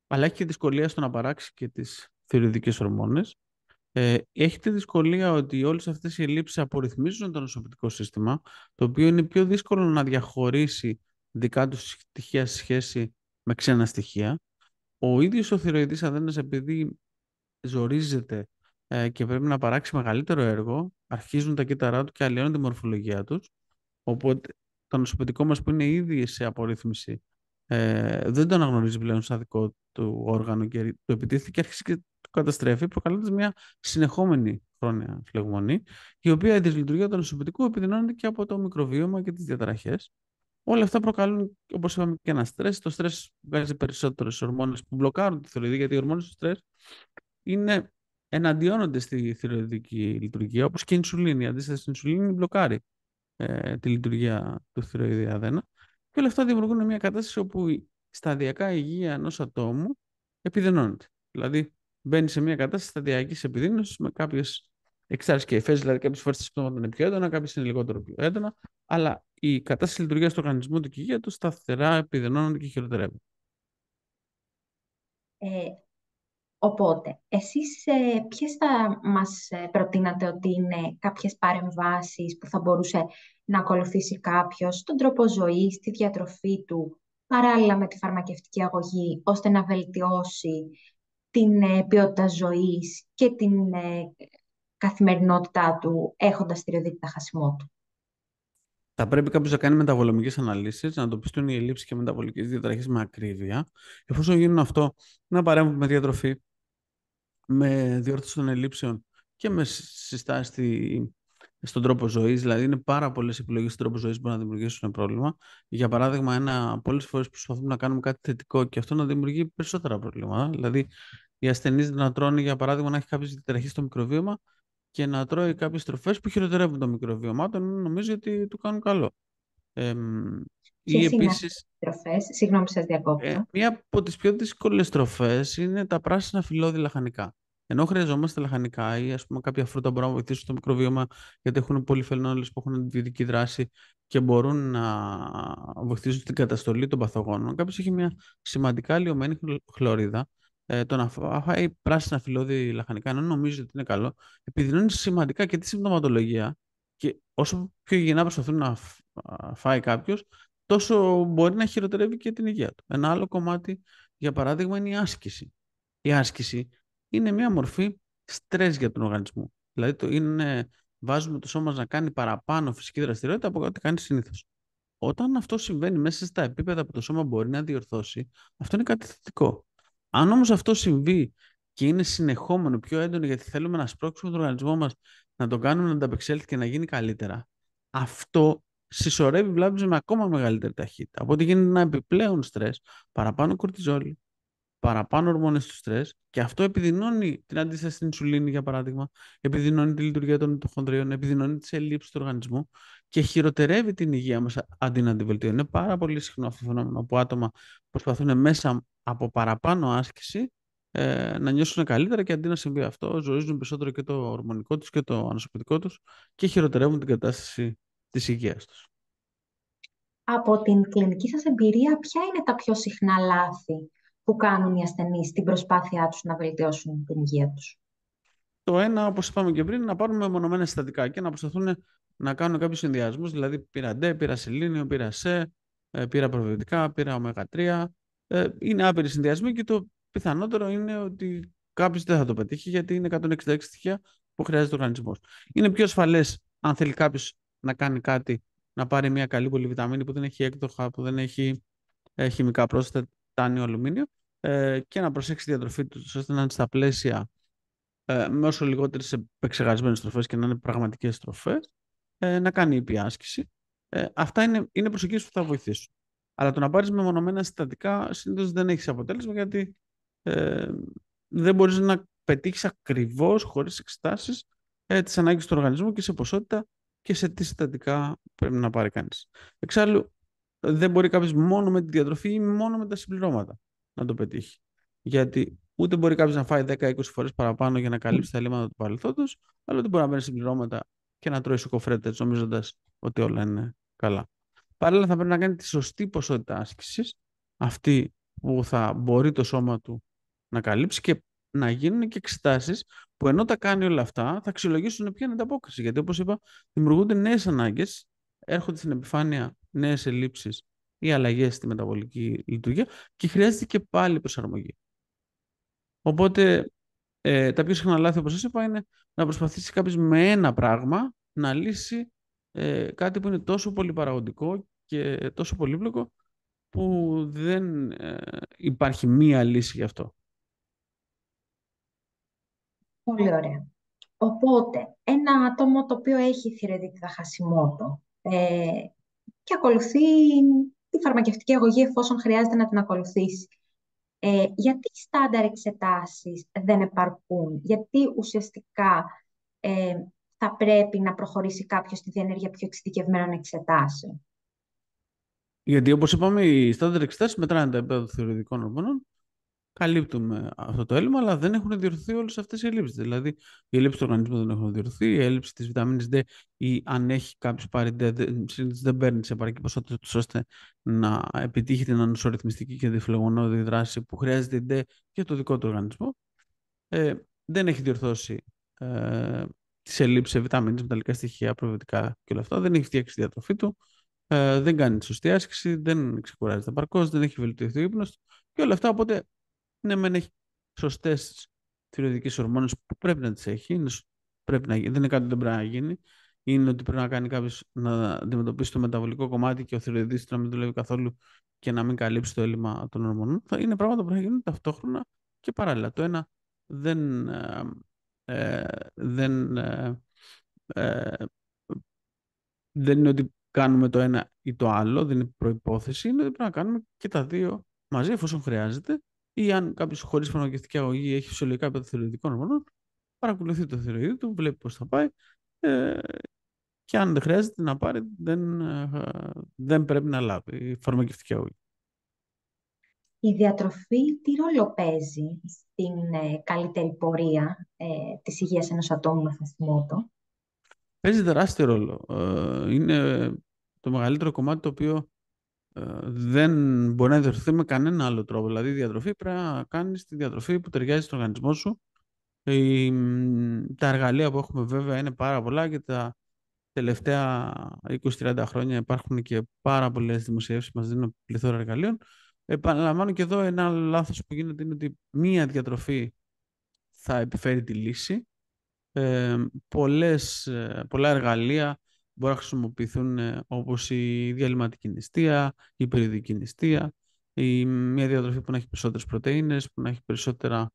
αλλά έχει και δυσκολία στο να παράξει και τις θυροειδικές ορμόνες ε, έχετε δυσκολία ότι όλες αυτές οι ελλείψεις απορριθμίζουν το νοσοποιητικό σύστημα, το οποίο είναι πιο δύσκολο να διαχωρίσει δικά τους στοιχεία σε σχέση με ξένα στοιχεία. Ο ίδιος ο θηροειδής αδένας επειδή ζορίζεται ε, και πρέπει να παράξει μεγαλύτερο έργο, αρχίζουν τα κύτταρά του και αλλοιώνουν τη μορφολογία τους. Οπότε το νοσοποιητικό μας που είναι ήδη σε απορρίθμιση ε, δεν το αναγνωρίζει πλέον σαν δικό του όργανο και το επιτίθεται και αρχίζει και το καταστρέφει, προκαλώντας μια συνεχόμενη χρόνια φλεγμονή, η οποία η δυσλειτουργία του νοσοποιητικού επιδεινώνεται και από το μικροβίωμα και τις διαταραχές. Όλα αυτά προκαλούν, όπως είπαμε, και ένα στρες. Το στρες βγάζει περισσότερες ορμόνες που μπλοκάρουν τη θηροειδή, γιατί οι ορμόνες του στρες είναι εναντιώνονται στη θηροειδική λειτουργία, όπως και η ινσουλίνη. Αντίστοιχα, η ινσουλίνη μπλοκάρει ε, τη λειτουργία του θηροειδή αδένα. Και όλα αυτά δημιουργούν μια κατάσταση όπου η σταδιακά υγεία ενός ατόμου επιδενώνεται. Δηλαδή, μπαίνει σε μια κατάσταση σταδιακής επιδείνωσης με κάποιες εξάρσει και εφέ, δηλαδή κάποιες φορές τα συμπτώματα είναι πιο έντονα, κάποιες είναι λιγότερο πιο έντονα, αλλά η κατάσταση λειτουργίας του οργανισμού του και υγεία του σταθερά επιδεινώνονται και χειροτερεύουν. Ε, οπότε, εσείς ε, ποιες θα μας ε, προτείνατε ότι είναι κάποιες παρεμβάσεις που θα μπορούσε να ακολουθήσει κάποιος τον τρόπο ζωής, τη διατροφή του, παράλληλα με τη φαρμακευτική αγωγή, ώστε να βελτιώσει την ε, ποιότητα ζωής και την ε, καθημερινότητά του, έχοντας τα χασιμό του. Θα πρέπει κάποιος να κάνει μεταβολομικές αναλύσεις, να εντοπιστούν οι ελλείψεις και μεταβολικές διαταραχές με ακρίβεια. Εφόσον γίνουν αυτό, να παρέμβουν με διατροφή, με διόρθωση των ελλείψεων και με συστάσει στη στον τρόπο ζωής. Δηλαδή, είναι πάρα πολλές επιλογές στον τρόπο ζωής που μπορούν να δημιουργήσουν πρόβλημα. Για παράδειγμα, πολλές φορές προσπαθούμε να κάνουμε κάτι θετικό και αυτό να δημιουργεί περισσότερα προβλήματα. Δηλαδή, οι ασθενείς να τρώνε, για παράδειγμα, να έχει κάποιες διαταραχή στο μικροβίωμα και να τρώει κάποιες τροφές που χειροτερεύουν το μικροβίωμά του, νομίζει ότι του κάνουν καλό. Ε, ή επίσης, συγγνώμη σα διακόπτω. Ε, μία από τις πιο δύσκολες τροφές είναι τα πράσινα φιλόδη λαχανικά. Ενώ χρειαζόμαστε λαχανικά ή ας πούμε, κάποια φρούτα μπορούν να βοηθήσουν το μικροβίωμα, γιατί έχουν πολυφενόλε που έχουν αντιβιωτική δράση και μπορούν να βοηθήσουν την καταστολή των παθογόνων. Κάποιος έχει μια σημαντικά λιωμένη χλωρίδα. Ε, το να φάει πράσινα φιλόδη λαχανικά, ενώ νομίζει ότι είναι καλό, επιδεινώνει σημαντικά και τη συμπτωματολογία. Και όσο πιο υγιεινά προσπαθούν να φάει κάποιος, τόσο μπορεί να χειροτερεύει και την υγεία του. Ένα άλλο κομμάτι, για παράδειγμα, είναι η άσκηση. Η άσκηση είναι μια μορφή στρες για τον οργανισμό. Δηλαδή το είναι, βάζουμε το σώμα να κάνει παραπάνω φυσική δραστηριότητα από ό,τι κάνει συνήθως. Όταν αυτό συμβαίνει μέσα στα επίπεδα που το σώμα μπορεί να διορθώσει, αυτό είναι κάτι θετικό. Αν όμως αυτό συμβεί και είναι συνεχόμενο, πιο έντονο, γιατί θέλουμε να σπρώξουμε τον οργανισμό μας, να τον κάνουμε να ανταπεξέλθει και να γίνει καλύτερα, αυτό συσσωρεύει βλάβη με ακόμα μεγαλύτερη ταχύτητα. Οπότε γίνεται ένα επιπλέον στρες, παραπάνω κορτιζόλη, παραπάνω ορμόνες του στρες και αυτό επιδεινώνει την αντίσταση στην ινσουλίνη, για παράδειγμα, επιδεινώνει τη λειτουργία των μυτοχονδριών, επιδεινώνει τις ελλείψεις του οργανισμού και χειροτερεύει την υγεία μας αντί να την βελτιώνει. Είναι πάρα πολύ συχνό αυτό το φαινόμενο που άτομα προσπαθούν μέσα από παραπάνω άσκηση ε, να νιώσουν καλύτερα και αντί να συμβεί αυτό, ζωρίζουν περισσότερο και το ορμονικό τους και το ανασωπητικό τους και χειροτερεύουν την κατάσταση της υγείας τους. Από την κλινική σας εμπειρία, ποια είναι τα πιο συχνά λάθη που κάνουν οι ασθενείς στην προσπάθειά τους να βελτιώσουν την υγεία τους. Το ένα, όπως είπαμε και πριν, να πάρουν μεμονωμένα συστατικά και να προσπαθούν να κάνουν κάποιους συνδυασμούς, δηλαδή πήρα D, πήρα σελήνιο, πήρα ΣΕ, ε, πήρα προβλητικα πήρα πήρα 3. Ε, είναι άπειροι συνδυασμοί και το πιθανότερο είναι ότι κάποιος δεν θα το πετύχει γιατί είναι 166 στοιχεία που χρειάζεται ο οργανισμός. Είναι πιο ασφαλές αν θέλει κάποιος να κάνει κάτι, να πάρει μια καλή πολυβιταμίνη που δεν έχει έκτοχα, που δεν έχει ε, χημικά πρόσθετα τιτάνιο, αλουμίνιο ε, και να προσέξει τη διατροφή του ώστε να είναι στα πλαίσια ε, με όσο λιγότερες επεξεργασμένες τροφέ και να είναι πραγματικές τροφέ, ε, να κάνει ήπια άσκηση. Ε, αυτά είναι, είναι προσεγγίσεις που θα βοηθήσουν. Αλλά το να πάρεις μεμονωμένα συστατικά συνήθως δεν έχεις αποτέλεσμα γιατί ε, δεν μπορείς να πετύχεις ακριβώς χωρίς εξετάσεις ε, τις ανάγκες του οργανισμού και σε ποσότητα και σε τι συστατικά πρέπει να πάρει κανείς. Εξάλλου, δεν μπορεί κάποιος μόνο με τη διατροφή ή μόνο με τα συμπληρώματα να το πετύχει. Γιατί ούτε μπορεί κάποιος να φάει 10-20 φορές παραπάνω για να καλύψει τα ελλείμματα του παρελθόντος, αλλά ούτε μπορεί να παίρνει συμπληρώματα και να τρώει σοκοφρέτες, νομίζοντας ότι όλα είναι καλά. Παράλληλα, θα πρέπει να κάνει τη σωστή ποσότητα άσκησης, αυτή που θα μπορεί το σώμα του να καλύψει και να γίνουν και εξετάσεις που ενώ τα κάνει όλα αυτά, θα αξιολογήσουν ποια είναι η ανταπόκριση. Γιατί, όπως είπα, δημιουργούνται νέες ανάγκες, έρχονται στην επιφάνεια νέες ελλείψεις ή αλλαγές στη μεταβολική λειτουργία και χρειάζεται και πάλι προσαρμογή. Οπότε ε, τα πιο συχνά λάθη, όπως σας είπα, είναι να προσπαθήσει κάποιος με ένα πράγμα να λύσει ε, κάτι που είναι τόσο πολύ παραγωγικό και τόσο πολύπλοκο που δεν ε, υπάρχει μία λύση γι' αυτό. Πολύ ωραία. Οπότε, ένα άτομο το οποίο έχει θηρεδίτητα χασιμότο, ε, και ακολουθεί τη φαρμακευτική αγωγή εφόσον χρειάζεται να την ακολουθήσει. Ε, γιατί οι στάνταρ εξετάσεις δεν επαρκούν, γιατί ουσιαστικά ε, θα πρέπει να προχωρήσει κάποιος στη διενέργεια πιο εξειδικευμένων εξετάσεων. Γιατί, όπως είπαμε, οι στάνταρ εξετάσεις μετράνε τα επίπεδα θεωρητικών ορμόνων καλύπτουμε αυτό το έλλειμμα, αλλά δεν έχουν διορθωθεί όλες αυτές οι ελλείψεις. Δηλαδή, οι ελλείψει του οργανισμού δεν έχουν διορθωθεί, η έλλειψη της βιταμίνης D ή αν έχει κάποιος πάρει D, δεν παίρνει σε επαρκή ποσότητα, ώστε να επιτύχει την ανοσορυθμιστική και διφλεγονόδη δράση που χρειάζεται η D για το δικό του οργανισμό. Ε, δεν έχει διορθώσει ε, τις ελλείψεις σε βιταμίνες, μεταλλικά στοιχεία, προβιωτικά και όλα αυτά. Δεν έχει φτιάξει τη διατροφή του. Ε, δεν κάνει τη σωστή άσκηση, δεν ξεκουράζεται παρκώ, δεν έχει βελτιωθεί ο ύπνος και όλα αυτά. Οπότε ναι, μεν έχει σωστές θηριωδικέ ορμόνες που πρέπει να τις έχει. πρέπει να, δεν είναι κάτι που δεν πρέπει να γίνει. Είναι ότι πρέπει να κάνει κάποιος να αντιμετωπίσει το μεταβολικό κομμάτι και ο θηριωδή να μην δουλεύει καθόλου και να μην καλύψει το έλλειμμα των ορμονών. είναι πράγματα που πρέπει να γίνουν ταυτόχρονα και παράλληλα. Το ένα δεν, ε, ε, δεν, ε, δεν είναι ότι κάνουμε το ένα ή το άλλο, δεν είναι προϋπόθεση, είναι ότι πρέπει να κάνουμε και τα δύο μαζί εφόσον χρειάζεται ή αν κάποιος χωρίς φαρμακευτική αγωγή έχει φυσιολογικά το θεωρητικών ορμονών, παρακολουθεί το θηροειδή του, βλέπει πώς θα πάει ε, και αν δεν χρειάζεται να πάρει, δεν, ε, δεν πρέπει να λάβει η φαρμακευτική αγωγή. Η διατροφή τι ρόλο παίζει στην ε, καλύτερη πορεία ε, της υγείας ενός ατόμου με θεσμότο. Παίζει τεράστιο ρόλο. Ε, είναι το μεγαλύτερο κομμάτι το οποίο ε, δεν μπορεί να διορθωθεί με κανένα άλλο τρόπο. Δηλαδή, η διατροφή πρέπει να κάνεις τη διατροφή που ταιριάζει στον οργανισμό σου. τα εργαλεία που έχουμε βέβαια είναι πάρα πολλά και τα τελευταία 20-30 χρόνια υπάρχουν και πάρα πολλές δημοσιεύσεις που μας δίνουν πληθώρα εργαλείων. Επαναλαμβάνω και εδώ ένα λάθος που γίνεται είναι ότι μία διατροφή θα επιφέρει τη λύση. Ε, πολλές, ε, πολλά εργαλεία Μπορεί να χρησιμοποιηθούν ε, όπως η διαλυματική νηστεία, η περιοδική νηστεία, η, μια διατροφή που να έχει περισσότερες πρωτεΐνες, που να έχει περισσότερα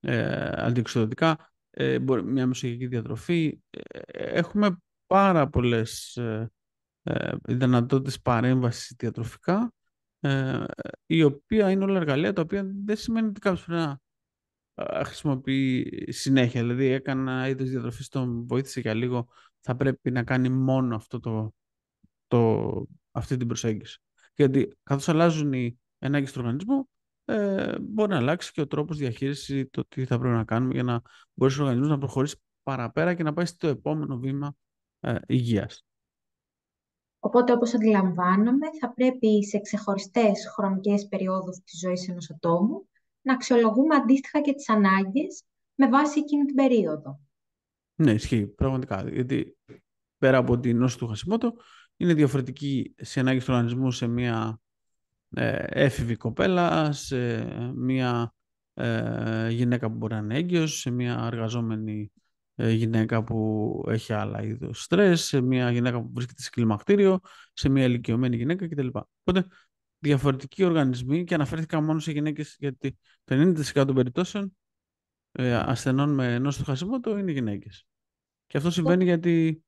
ε, αντιοξυδοτικά, ε, μια μεσογειακή διατροφή. Ε, ε, έχουμε πάρα πολλές ε, ε, δυνατότητες παρέμβασης διατροφικά, ε, η οποία είναι όλα εργαλεία τα οποία δεν σημαίνει ότι κάποιος πρέπει να χρησιμοποιεί συνέχεια. Δηλαδή έκανα είδος διατροφής, τον βοήθησε για λίγο θα πρέπει να κάνει μόνο αυτό το, το, αυτή την προσέγγιση. Γιατί καθώς αλλάζουν οι ενάγκες του οργανισμού, ε, μπορεί να αλλάξει και ο τρόπος διαχείρισης το τι θα πρέπει να κάνουμε για να μπορέσει ο οργανισμός να προχωρήσει παραπέρα και να πάει στο επόμενο βήμα ε, υγείας. Οπότε, όπως αντιλαμβάνομαι, θα πρέπει σε ξεχωριστές χρονικές περιόδους της ζωής ενός ατόμου να αξιολογούμε αντίστοιχα και τις ανάγκες με βάση εκείνη την περίοδο. Ναι, ισχύει, πραγματικά. Γιατί πέρα από την νόση του Χασιμότο, είναι διαφορετική σε ανάγκη του οργανισμού σε μια ε, έφηβη κοπέλα, σε μια ε, γυναίκα που μπορεί να είναι έγκυος, σε μια εργαζόμενη ε, γυναίκα που έχει άλλα είδους στρες, σε μια γυναίκα που βρίσκεται σε κλιμακτήριο, σε μια ηλικιωμένη γυναίκα κτλ. Οπότε, διαφορετικοί οργανισμοί και αναφέρθηκα μόνο σε γυναίκες γιατί το 90% των περιπτώσεων ε, ασθενών με νόση του χασιμότο είναι γυναίκες. Και αυτό συμβαίνει γιατί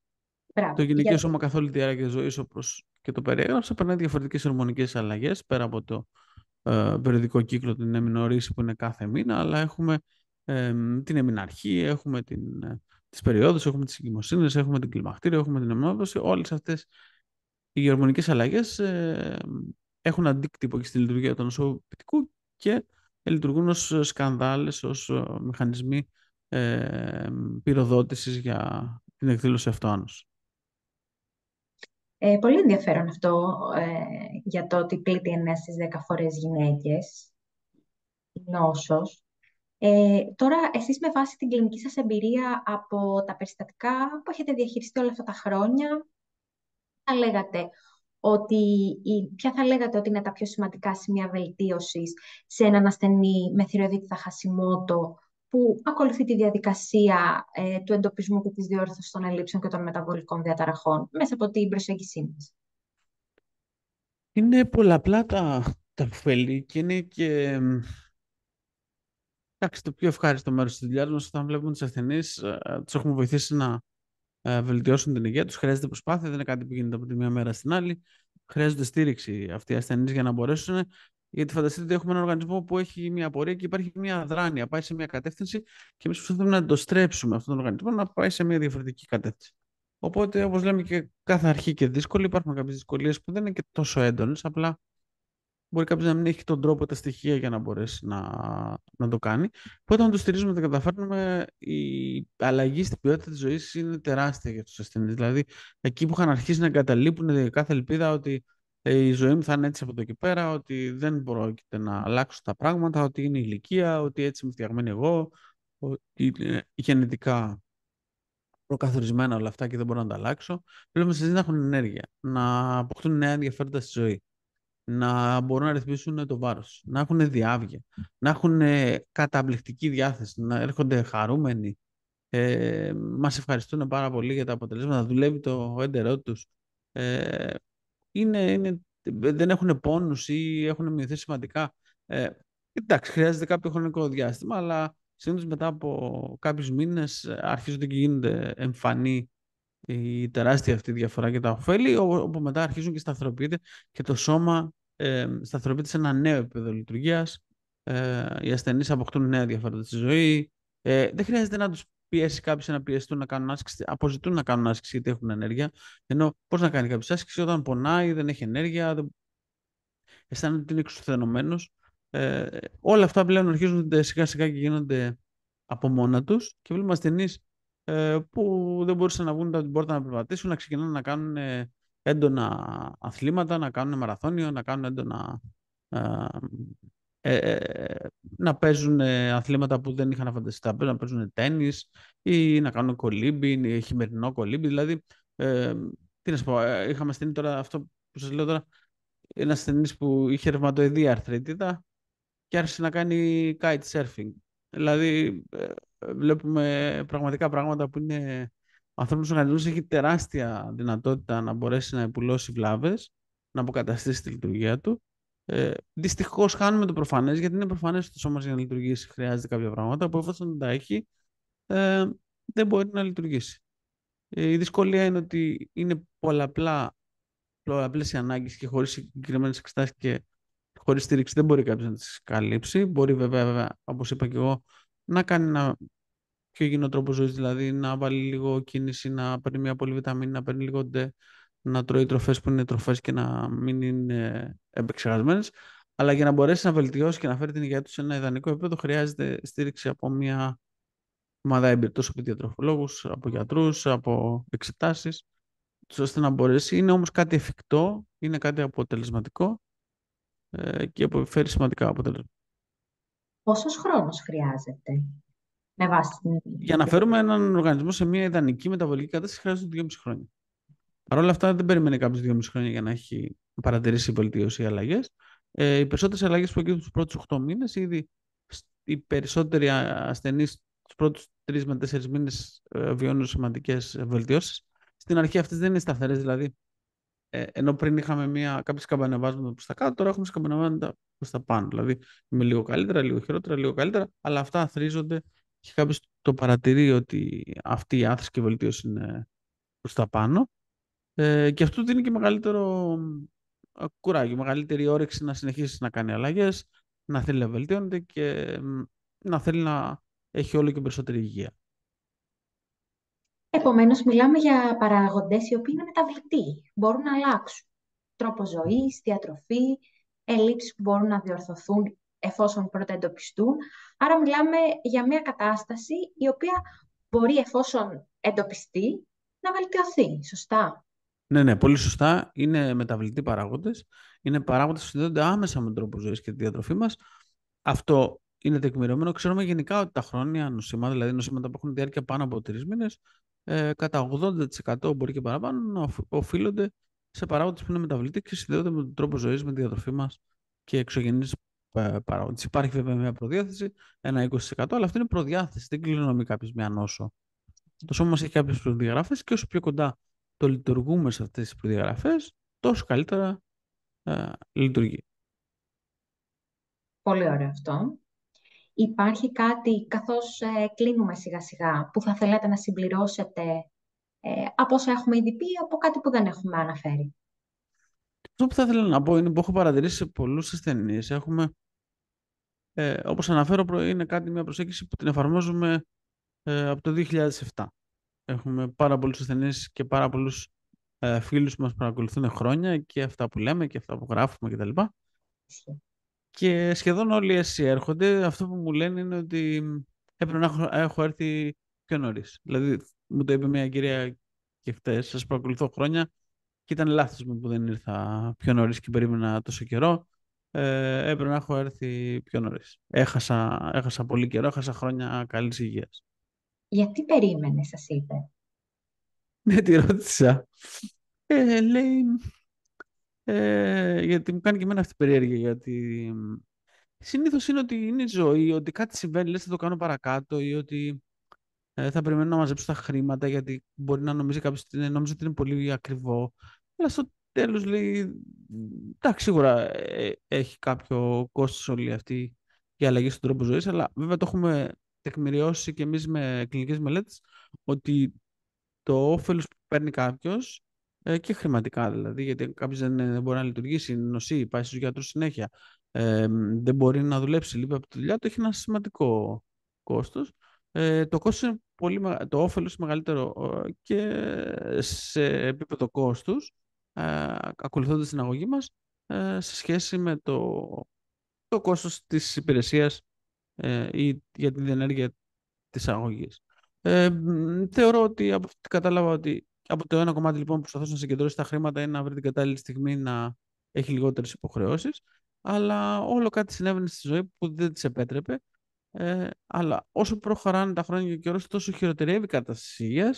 το γυναικείο σώμα καθ' όλη τη διάρκεια ζωής, όπως και το περιέγραψα, περνάει διαφορετικές ορμονικές αλλαγές πέρα από το ε, περιοδικό κύκλο, την εμινορίση που είναι κάθε μήνα, αλλά έχουμε την εμιναρχή, έχουμε ε, τις περιόδους, έχουμε τις εγκυμοσύνες, έχουμε την κλιμακτήρια, έχουμε την εμμόδοση. Όλες αυτές οι ορμονικές αλλαγές ε, έχουν αντίκτυπο και στη λειτουργία του νοσοποιητικού και λειτουργούν ως σκανδάλες, ως ε, μηχανισμοί ε, για την εκδήλωση αυτοάνωση. Ε, πολύ ενδιαφέρον αυτό ε, για το ότι πλήττει 9 στις 10 φορές γυναίκες, νόσος. Ε, τώρα, εσείς με βάση την κλινική σας εμπειρία από τα περιστατικά που έχετε διαχειριστεί όλα αυτά τα χρόνια, θα λέγατε ότι, ή, ποια θα λέγατε ότι είναι τα πιο σημαντικά σημεία βελτίωσης σε έναν ασθενή με θα χασιμότο που ακολουθεί τη διαδικασία ε, του εντοπισμού και της διόρθωσης των ελλείψεων και των μεταβολικών διαταραχών μέσα από την προσέγγισή μας. Είναι πολλαπλά τα, τα και είναι και... Εντάξει, το πιο ευχάριστο μέρος της δουλειάς μας, όταν βλέπουμε τους ασθενείς, ε, τους έχουμε βοηθήσει να ε, βελτιώσουν την υγεία τους. Χρειάζεται προσπάθεια, δεν είναι κάτι που γίνεται από τη μία μέρα στην άλλη. Χρειάζονται στήριξη αυτοί οι ασθενείς για να μπορέσουν γιατί φανταστείτε ότι έχουμε έναν οργανισμό που έχει μια πορεία και υπάρχει μια δράνεια, πάει σε μια κατεύθυνση και εμείς προσπαθούμε να το στρέψουμε αυτόν τον οργανισμό να πάει σε μια διαφορετική κατεύθυνση. Οπότε, όπως λέμε και κάθε αρχή και δύσκολη, υπάρχουν κάποιες δυσκολίες που δεν είναι και τόσο έντονες. Απλά μπορεί κάποιος να μην έχει τον τρόπο, τα στοιχεία για να μπορέσει να, να το κάνει. Οπότε, όταν το στηρίζουμε, τα καταφέρνουμε, η αλλαγή στην ποιότητα της ζωής είναι τεράστια για τους ασθενείς. Δηλαδή, εκεί που είχαν αρχίσει να εγκαταλείπουν κάθε ελπίδα ότι ε, η ζωή μου θα είναι έτσι από εδώ και πέρα, ότι δεν πρόκειται να αλλάξω τα πράγματα, ότι είναι η ηλικία, ότι έτσι είμαι φτιαγμένη εγώ, ότι είναι γενετικά προκαθορισμένα όλα αυτά και δεν μπορώ να τα αλλάξω. Βλέπουμε να έχουν ενέργεια, να αποκτούν νέα ενδιαφέροντα στη ζωή, να μπορούν να ρυθμίσουν το βάρος, να έχουν διάβγεια, να έχουν ε, καταπληκτική διάθεση, να έρχονται χαρούμενοι. Ε, Μας ευχαριστούν πάρα πολύ για τα αποτελέσματα. Δουλεύει το έντερό τους. Ε, είναι, είναι, δεν έχουν πόνους ή έχουν μειωθεί σημαντικά. Ε, εντάξει, χρειάζεται κάποιο χρονικό διάστημα, αλλά συνήθως μετά από κάποιους μήνες ε, αρχίζονται και γίνονται εμφανή η τεράστια αυτή διαφορά και τα ωφέλη, όπου μετά αρχίζουν και σταθεροποιείται και το σώμα ε, σταθεροποιείται σε ένα νέο επίπεδο λειτουργίας, Ε, οι ασθενείς αποκτούν νέα διαφορά στη ζωή. Ε, δεν χρειάζεται να τους πιέσει κάποιους να πιεστούν να κάνουν άσκηση, αποζητούν να κάνουν άσκηση γιατί έχουν ενέργεια. Ενώ πώς να κάνει κάποιος άσκηση όταν πονάει, δεν έχει ενέργεια, δεν... αισθάνεται ότι είναι εξουθενωμένος. Ε, όλα αυτά πλέον αρχίζουν σιγά σιγά και γίνονται από μόνα τους και βλέπουμε ασθενείς ε, που δεν μπορούσαν να βγουν από την πόρτα να περπατήσουν, να ξεκινούν να κάνουν ε, έντονα αθλήματα, να κάνουν μαραθώνιο, να κάνουν έντονα ε, ε, ε, να παίζουν ε, αθλήματα που δεν είχαν φανταστεί να παίζουν τέννη ή να κάνουν κολύμπι, χειμερινό κολύμπι. Δηλαδή, ε, τι να σου πω, είχαμε στείλει τώρα αυτό που σας λέω τώρα, ένας ασθενή που είχε ρευματοειδή αρθρίτιδα και άρχισε να κάνει kite surfing. Δηλαδή, βλέπουμε πραγματικά πράγματα που είναι... Ο ανθρώπινο οργανισμό έχει τεράστια δυνατότητα να μπορέσει να υπουλώσει βλάβες, να αποκαταστήσει τη λειτουργία του ε, Δυστυχώς χάνουμε το προφανές, γιατί είναι προφανές ότι το σώμα για να λειτουργήσει χρειάζεται κάποια πράγματα που εφόσον τα έχει, ε, δεν μπορεί να λειτουργήσει. Ε, η δυσκολία είναι ότι είναι πολλαπλά, οι ανάγκες και χωρίς συγκεκριμένες εξετάσεις και χωρίς στήριξη δεν μπορεί κάποιος να τις καλύψει. Μπορεί βέβαια, βέβαια όπως είπα και εγώ, να κάνει ένα πιο υγιεινό τρόπο ζωής, δηλαδή να βάλει λίγο κίνηση, να παίρνει μια πολυβιταμίνη, να παίρνει λίγο ντε, να τρώει τροφές που είναι τροφές και να μην είναι επεξεργασμένες, αλλά για να μπορέσει να βελτιώσει και να φέρει την υγεία του σε ένα ιδανικό επίπεδο χρειάζεται στήριξη από μια ομάδα εμπειρτών από διατροφολόγους, από γιατρούς, από εξετάσεις, ώστε να μπορέσει. Είναι όμως κάτι εφικτό, είναι κάτι αποτελεσματικό ε, και φέρει σημαντικά αποτελέσματα. Πόσος χρόνος χρειάζεται με βάση Για να φέρουμε έναν οργανισμό σε μια ιδανική μεταβολική κατάσταση χρειάζονται 2,5 χρόνια. Παρ' όλα αυτά δεν περιμένει κάποιος μισή χρόνια για να έχει παρατηρήσει βελτίωση ή αλλαγές. Ε, οι περισσότερες αλλαγές που έγιναν τους πρώτους 8 μήνες, ήδη οι περισσότεροι ασθενείς τους πρώτους 3 με 4 μήνες ε, βιώνουν σημαντικές βελτιώσεις. Στην αρχή αυτές δεν είναι σταθερές, δηλαδή ε, ενώ πριν είχαμε μια, κάποιες καμπανεβάσματα προς τα κάτω, τώρα έχουμε σκαμπανεβάσματα προς τα πάνω. Δηλαδή είμαι λίγο καλύτερα, λίγο χειρότερα, λίγο καλύτερα, αλλά αυτά αθρίζονται και κάποιος το παρατηρεί ότι αυτή η άθρηση και η βελτίωση είναι προς τα πάνω. Ε, και αυτό δίνει και μεγαλύτερο κουράγιο, μεγαλύτερη όρεξη να συνεχίσεις να κάνει αλλαγές, να θέλει να βελτιώνεται και να θέλει να έχει όλο και περισσότερη υγεία. Επομένως, μιλάμε για παραγοντές οι οποίοι είναι μεταβλητοί, μπορούν να αλλάξουν. Τρόπο ζωής, διατροφή, ελλείψεις που μπορούν να διορθωθούν εφόσον πρώτα εντοπιστούν. Άρα μιλάμε για μια κατάσταση η οποία μπορεί εφόσον εντοπιστεί να βελτιωθεί, σωστά. Ναι, ναι, πολύ σωστά. Είναι μεταβλητοί παράγοντες. Είναι παράγοντες που συνδέονται άμεσα με τον τρόπο ζωής και τη διατροφή μας. Αυτό είναι τεκμηριωμένο. Ξέρουμε γενικά ότι τα χρόνια νοσήματα, δηλαδή νοσήματα που έχουν διάρκεια πάνω από τρεις μήνες, ε, κατά 80% μπορεί και παραπάνω να οφείλονται σε παράγοντες που είναι μεταβλητοί και συνδέονται με τον τρόπο ζωής, με τη διατροφή μας και εξωγενείς ε, παράγοντες. Υπάρχει βέβαια μια προδιάθεση, ένα 20%, αλλά αυτό είναι προδιάθεση. Δεν μην κάποιο μια νόσο. Το σώμα μας έχει κάποιες προδιαγραφές και όσο πιο κοντά το λειτουργούμε σε αυτές τις προδιαγραφές, τόσο καλύτερα ε, λειτουργεί. Πολύ ωραίο αυτό. Υπάρχει κάτι, καθώς ε, κλείνουμε σιγά σιγά, που θα θέλατε να συμπληρώσετε ε, από όσα έχουμε ήδη πει, από κάτι που δεν έχουμε αναφέρει. Αυτό που θα ήθελα να πω είναι που έχω παρατηρήσει σε πολλούς ασθενείς. Έχουμε, ε, όπως αναφέρω, είναι κάτι μια προσέγγιση που την εφαρμόζουμε ε, από το 2007. Έχουμε πάρα πολλούς ασθενείς και πάρα πολλούς ε, φίλους που μας παρακολουθούν χρόνια και αυτά που λέμε και αυτά που γράφουμε κτλ. Και σχεδόν όλοι εσύ έρχονται. Αυτό που μου λένε είναι ότι έπρεπε να έχω, έχω έρθει πιο νωρίς. Δηλαδή, μου το είπε μια κυρία και χτες, σας παρακολουθώ χρόνια και ήταν λάθος μου που δεν ήρθα πιο νωρίς και περίμενα τόσο καιρό. Ε, έπρεπε να έχω έρθει πιο νωρίς. Έχασα, έχασα πολύ καιρό, έχασα χρόνια καλής υγείας γιατί περίμενες, σας είπε. Ναι, τη ρώτησα. Ε, λέει, ε, γιατί μου κάνει και εμένα αυτή η περίεργη, γιατί συνήθως είναι ότι είναι η ζωή, ότι κάτι συμβαίνει, λέει, θα το κάνω παρακάτω ή ότι ε, θα περιμένω να μαζέψω τα χρήματα γιατί μπορεί να νομίζει κάποιος ότι είναι, ότι είναι πολύ ακριβό. Αλλά στο τέλος λέει, εντάξει σίγουρα ε, έχει κάποιο κόστος όλη αυτή η αλλαγή στον τρόπο ζωής, αλλά βέβαια το έχουμε τεκμηριώσει και εμείς με κλινικές μελέτες ότι το όφελος που παίρνει κάποιος ε, και χρηματικά δηλαδή, γιατί κάποιος δεν, μπορεί να λειτουργήσει, νοσεί, πάει στους γιατρούς συνέχεια, ε, δεν μπορεί να δουλέψει, λίγο από τη δουλειά το έχει ένα σημαντικό κόστος. Ε, το, κόστος είναι πολύ, το όφελος μεγαλύτερο και σε επίπεδο κόστους, ε, ακολουθώντας την αγωγή μας, ε, σε σχέση με το, το κόστος της υπηρεσίας ε, ή για την ενέργεια της αγωγής. Ε, θεωρώ ότι από κατάλαβα ότι από το ένα κομμάτι λοιπόν που προσπαθώ να συγκεντρώσει τα χρήματα είναι να βρει την κατάλληλη στιγμή να έχει λιγότερες υποχρεώσεις. Αλλά όλο κάτι συνέβαινε στη ζωή που δεν της επέτρεπε. Ε, αλλά όσο προχωράνε τα χρόνια και ο καιρός, τόσο χειροτερεύει η κατάσταση υγεία.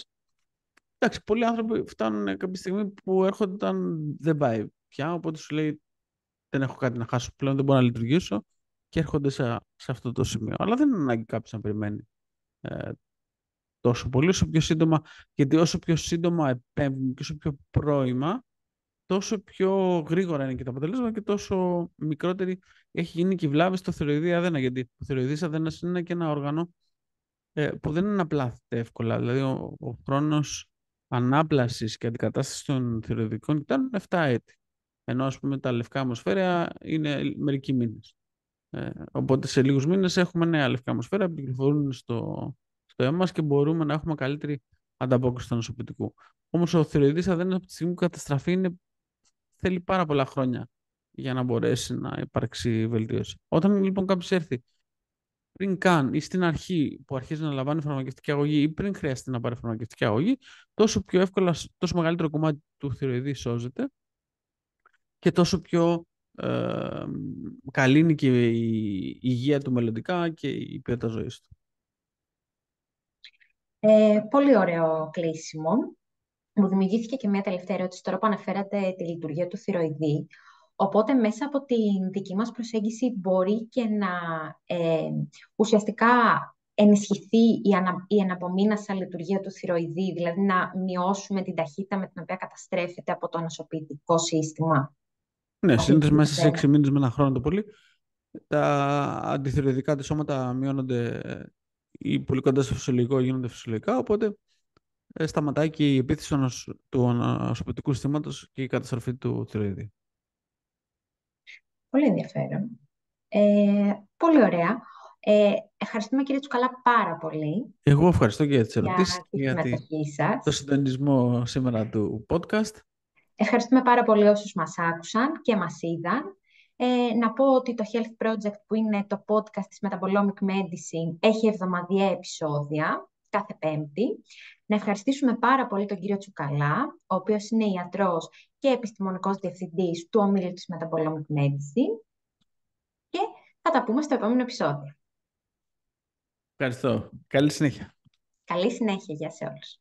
Εντάξει, πολλοί άνθρωποι φτάνουν κάποια στιγμή που έρχονται όταν δεν πάει πια. Οπότε σου λέει: Δεν έχω κάτι να χάσω πλέον, δεν μπορώ να λειτουργήσω και έρχονται σε, σε αυτό το σημείο. Αλλά δεν είναι ανάγκη κάποιος να περιμένει ε, τόσο πολύ, όσο πιο σύντομα, γιατί όσο πιο σύντομα επέμβουν και όσο πιο πρώιμα, τόσο πιο γρήγορα είναι και τα αποτελέσματα και τόσο μικρότερη έχει γίνει και η βλάβη στο θηροειδή αδένα. Γιατί ο θηροειδής αδένας είναι και ένα όργανο ε, που δεν αναπλάθεται εύκολα. Δηλαδή ο, ο χρόνος ανάπλασης και αντικατάστασης των θηροειδικών ήταν 7 έτη. Ενώ ας πούμε τα λευκά είναι μερικοί μήνες. Ε, οπότε σε λίγους μήνες έχουμε νέα λευκά αμμοσφαίρα που κυκλοφορούν στο, στο αίμα μας και μπορούμε να έχουμε καλύτερη ανταπόκριση του νοσοποιητικού. Όμως ο θηροειδής αδένας από τη στιγμή που καταστραφεί είναι, θέλει πάρα πολλά χρόνια για να μπορέσει να υπάρξει βελτίωση. Όταν λοιπόν κάποιος έρθει πριν καν ή στην αρχή που αρχίζει να λαμβάνει φαρμακευτική αγωγή ή πριν χρειαστεί να πάρει φαρμακευτική αγωγή, τόσο πιο εύκολα, τόσο μεγαλύτερο κομμάτι του θηροειδή σώζεται και τόσο πιο Καλή καλύνει και η υγεία του μελλοντικά και η ποιότητα ζωής του. Ε, πολύ ωραίο κλείσιμο. Μου δημιουργήθηκε και μια τελευταία ερώτηση τώρα που αναφέρατε τη λειτουργία του θηροειδή. Οπότε μέσα από την δική μας προσέγγιση μπορεί και να ε, ουσιαστικά ενισχυθεί η, ανα, η αναπομείνασα λειτουργία του θηροειδή, δηλαδή να μειώσουμε την ταχύτητα με την οποία καταστρέφεται από το ανασωπητικό σύστημα. Ναι, συνήθως ναι, μέσα σε έξι μήνες με ένα χρόνο το πολύ. Τα αντιθεωρητικά της σώματα μειώνονται ή πολύ κοντά στο φυσιολογικό γίνονται φυσιολογικά. Οπότε ε, σταματάει και η επίθεση του, ανασωπητικού συστήματος και η καταστροφή του θηροειδή. Πολύ ενδιαφέρον. Ε, πολύ ωραία. Ε, ευχαριστούμε κύριε Τσουκαλά πάρα πολύ. Εγώ ευχαριστώ και για τις ερωτήσεις και για το συντονισμό σήμερα του podcast. Ευχαριστούμε πάρα πολύ όσους μας άκουσαν και μας είδαν. Ε, να πω ότι το Health Project που είναι το podcast της Metabolomic Medicine έχει εβδομαδιαία επεισόδια κάθε πέμπτη. Να ευχαριστήσουμε πάρα πολύ τον κύριο Τσουκαλά, ο οποίος είναι ιατρός και επιστημονικός διευθυντής του ομίλου της Metabolomic Medicine. Και θα τα πούμε στο επόμενο επεισόδιο. Ευχαριστώ. Καλή συνέχεια. Καλή συνέχεια για σε όλους.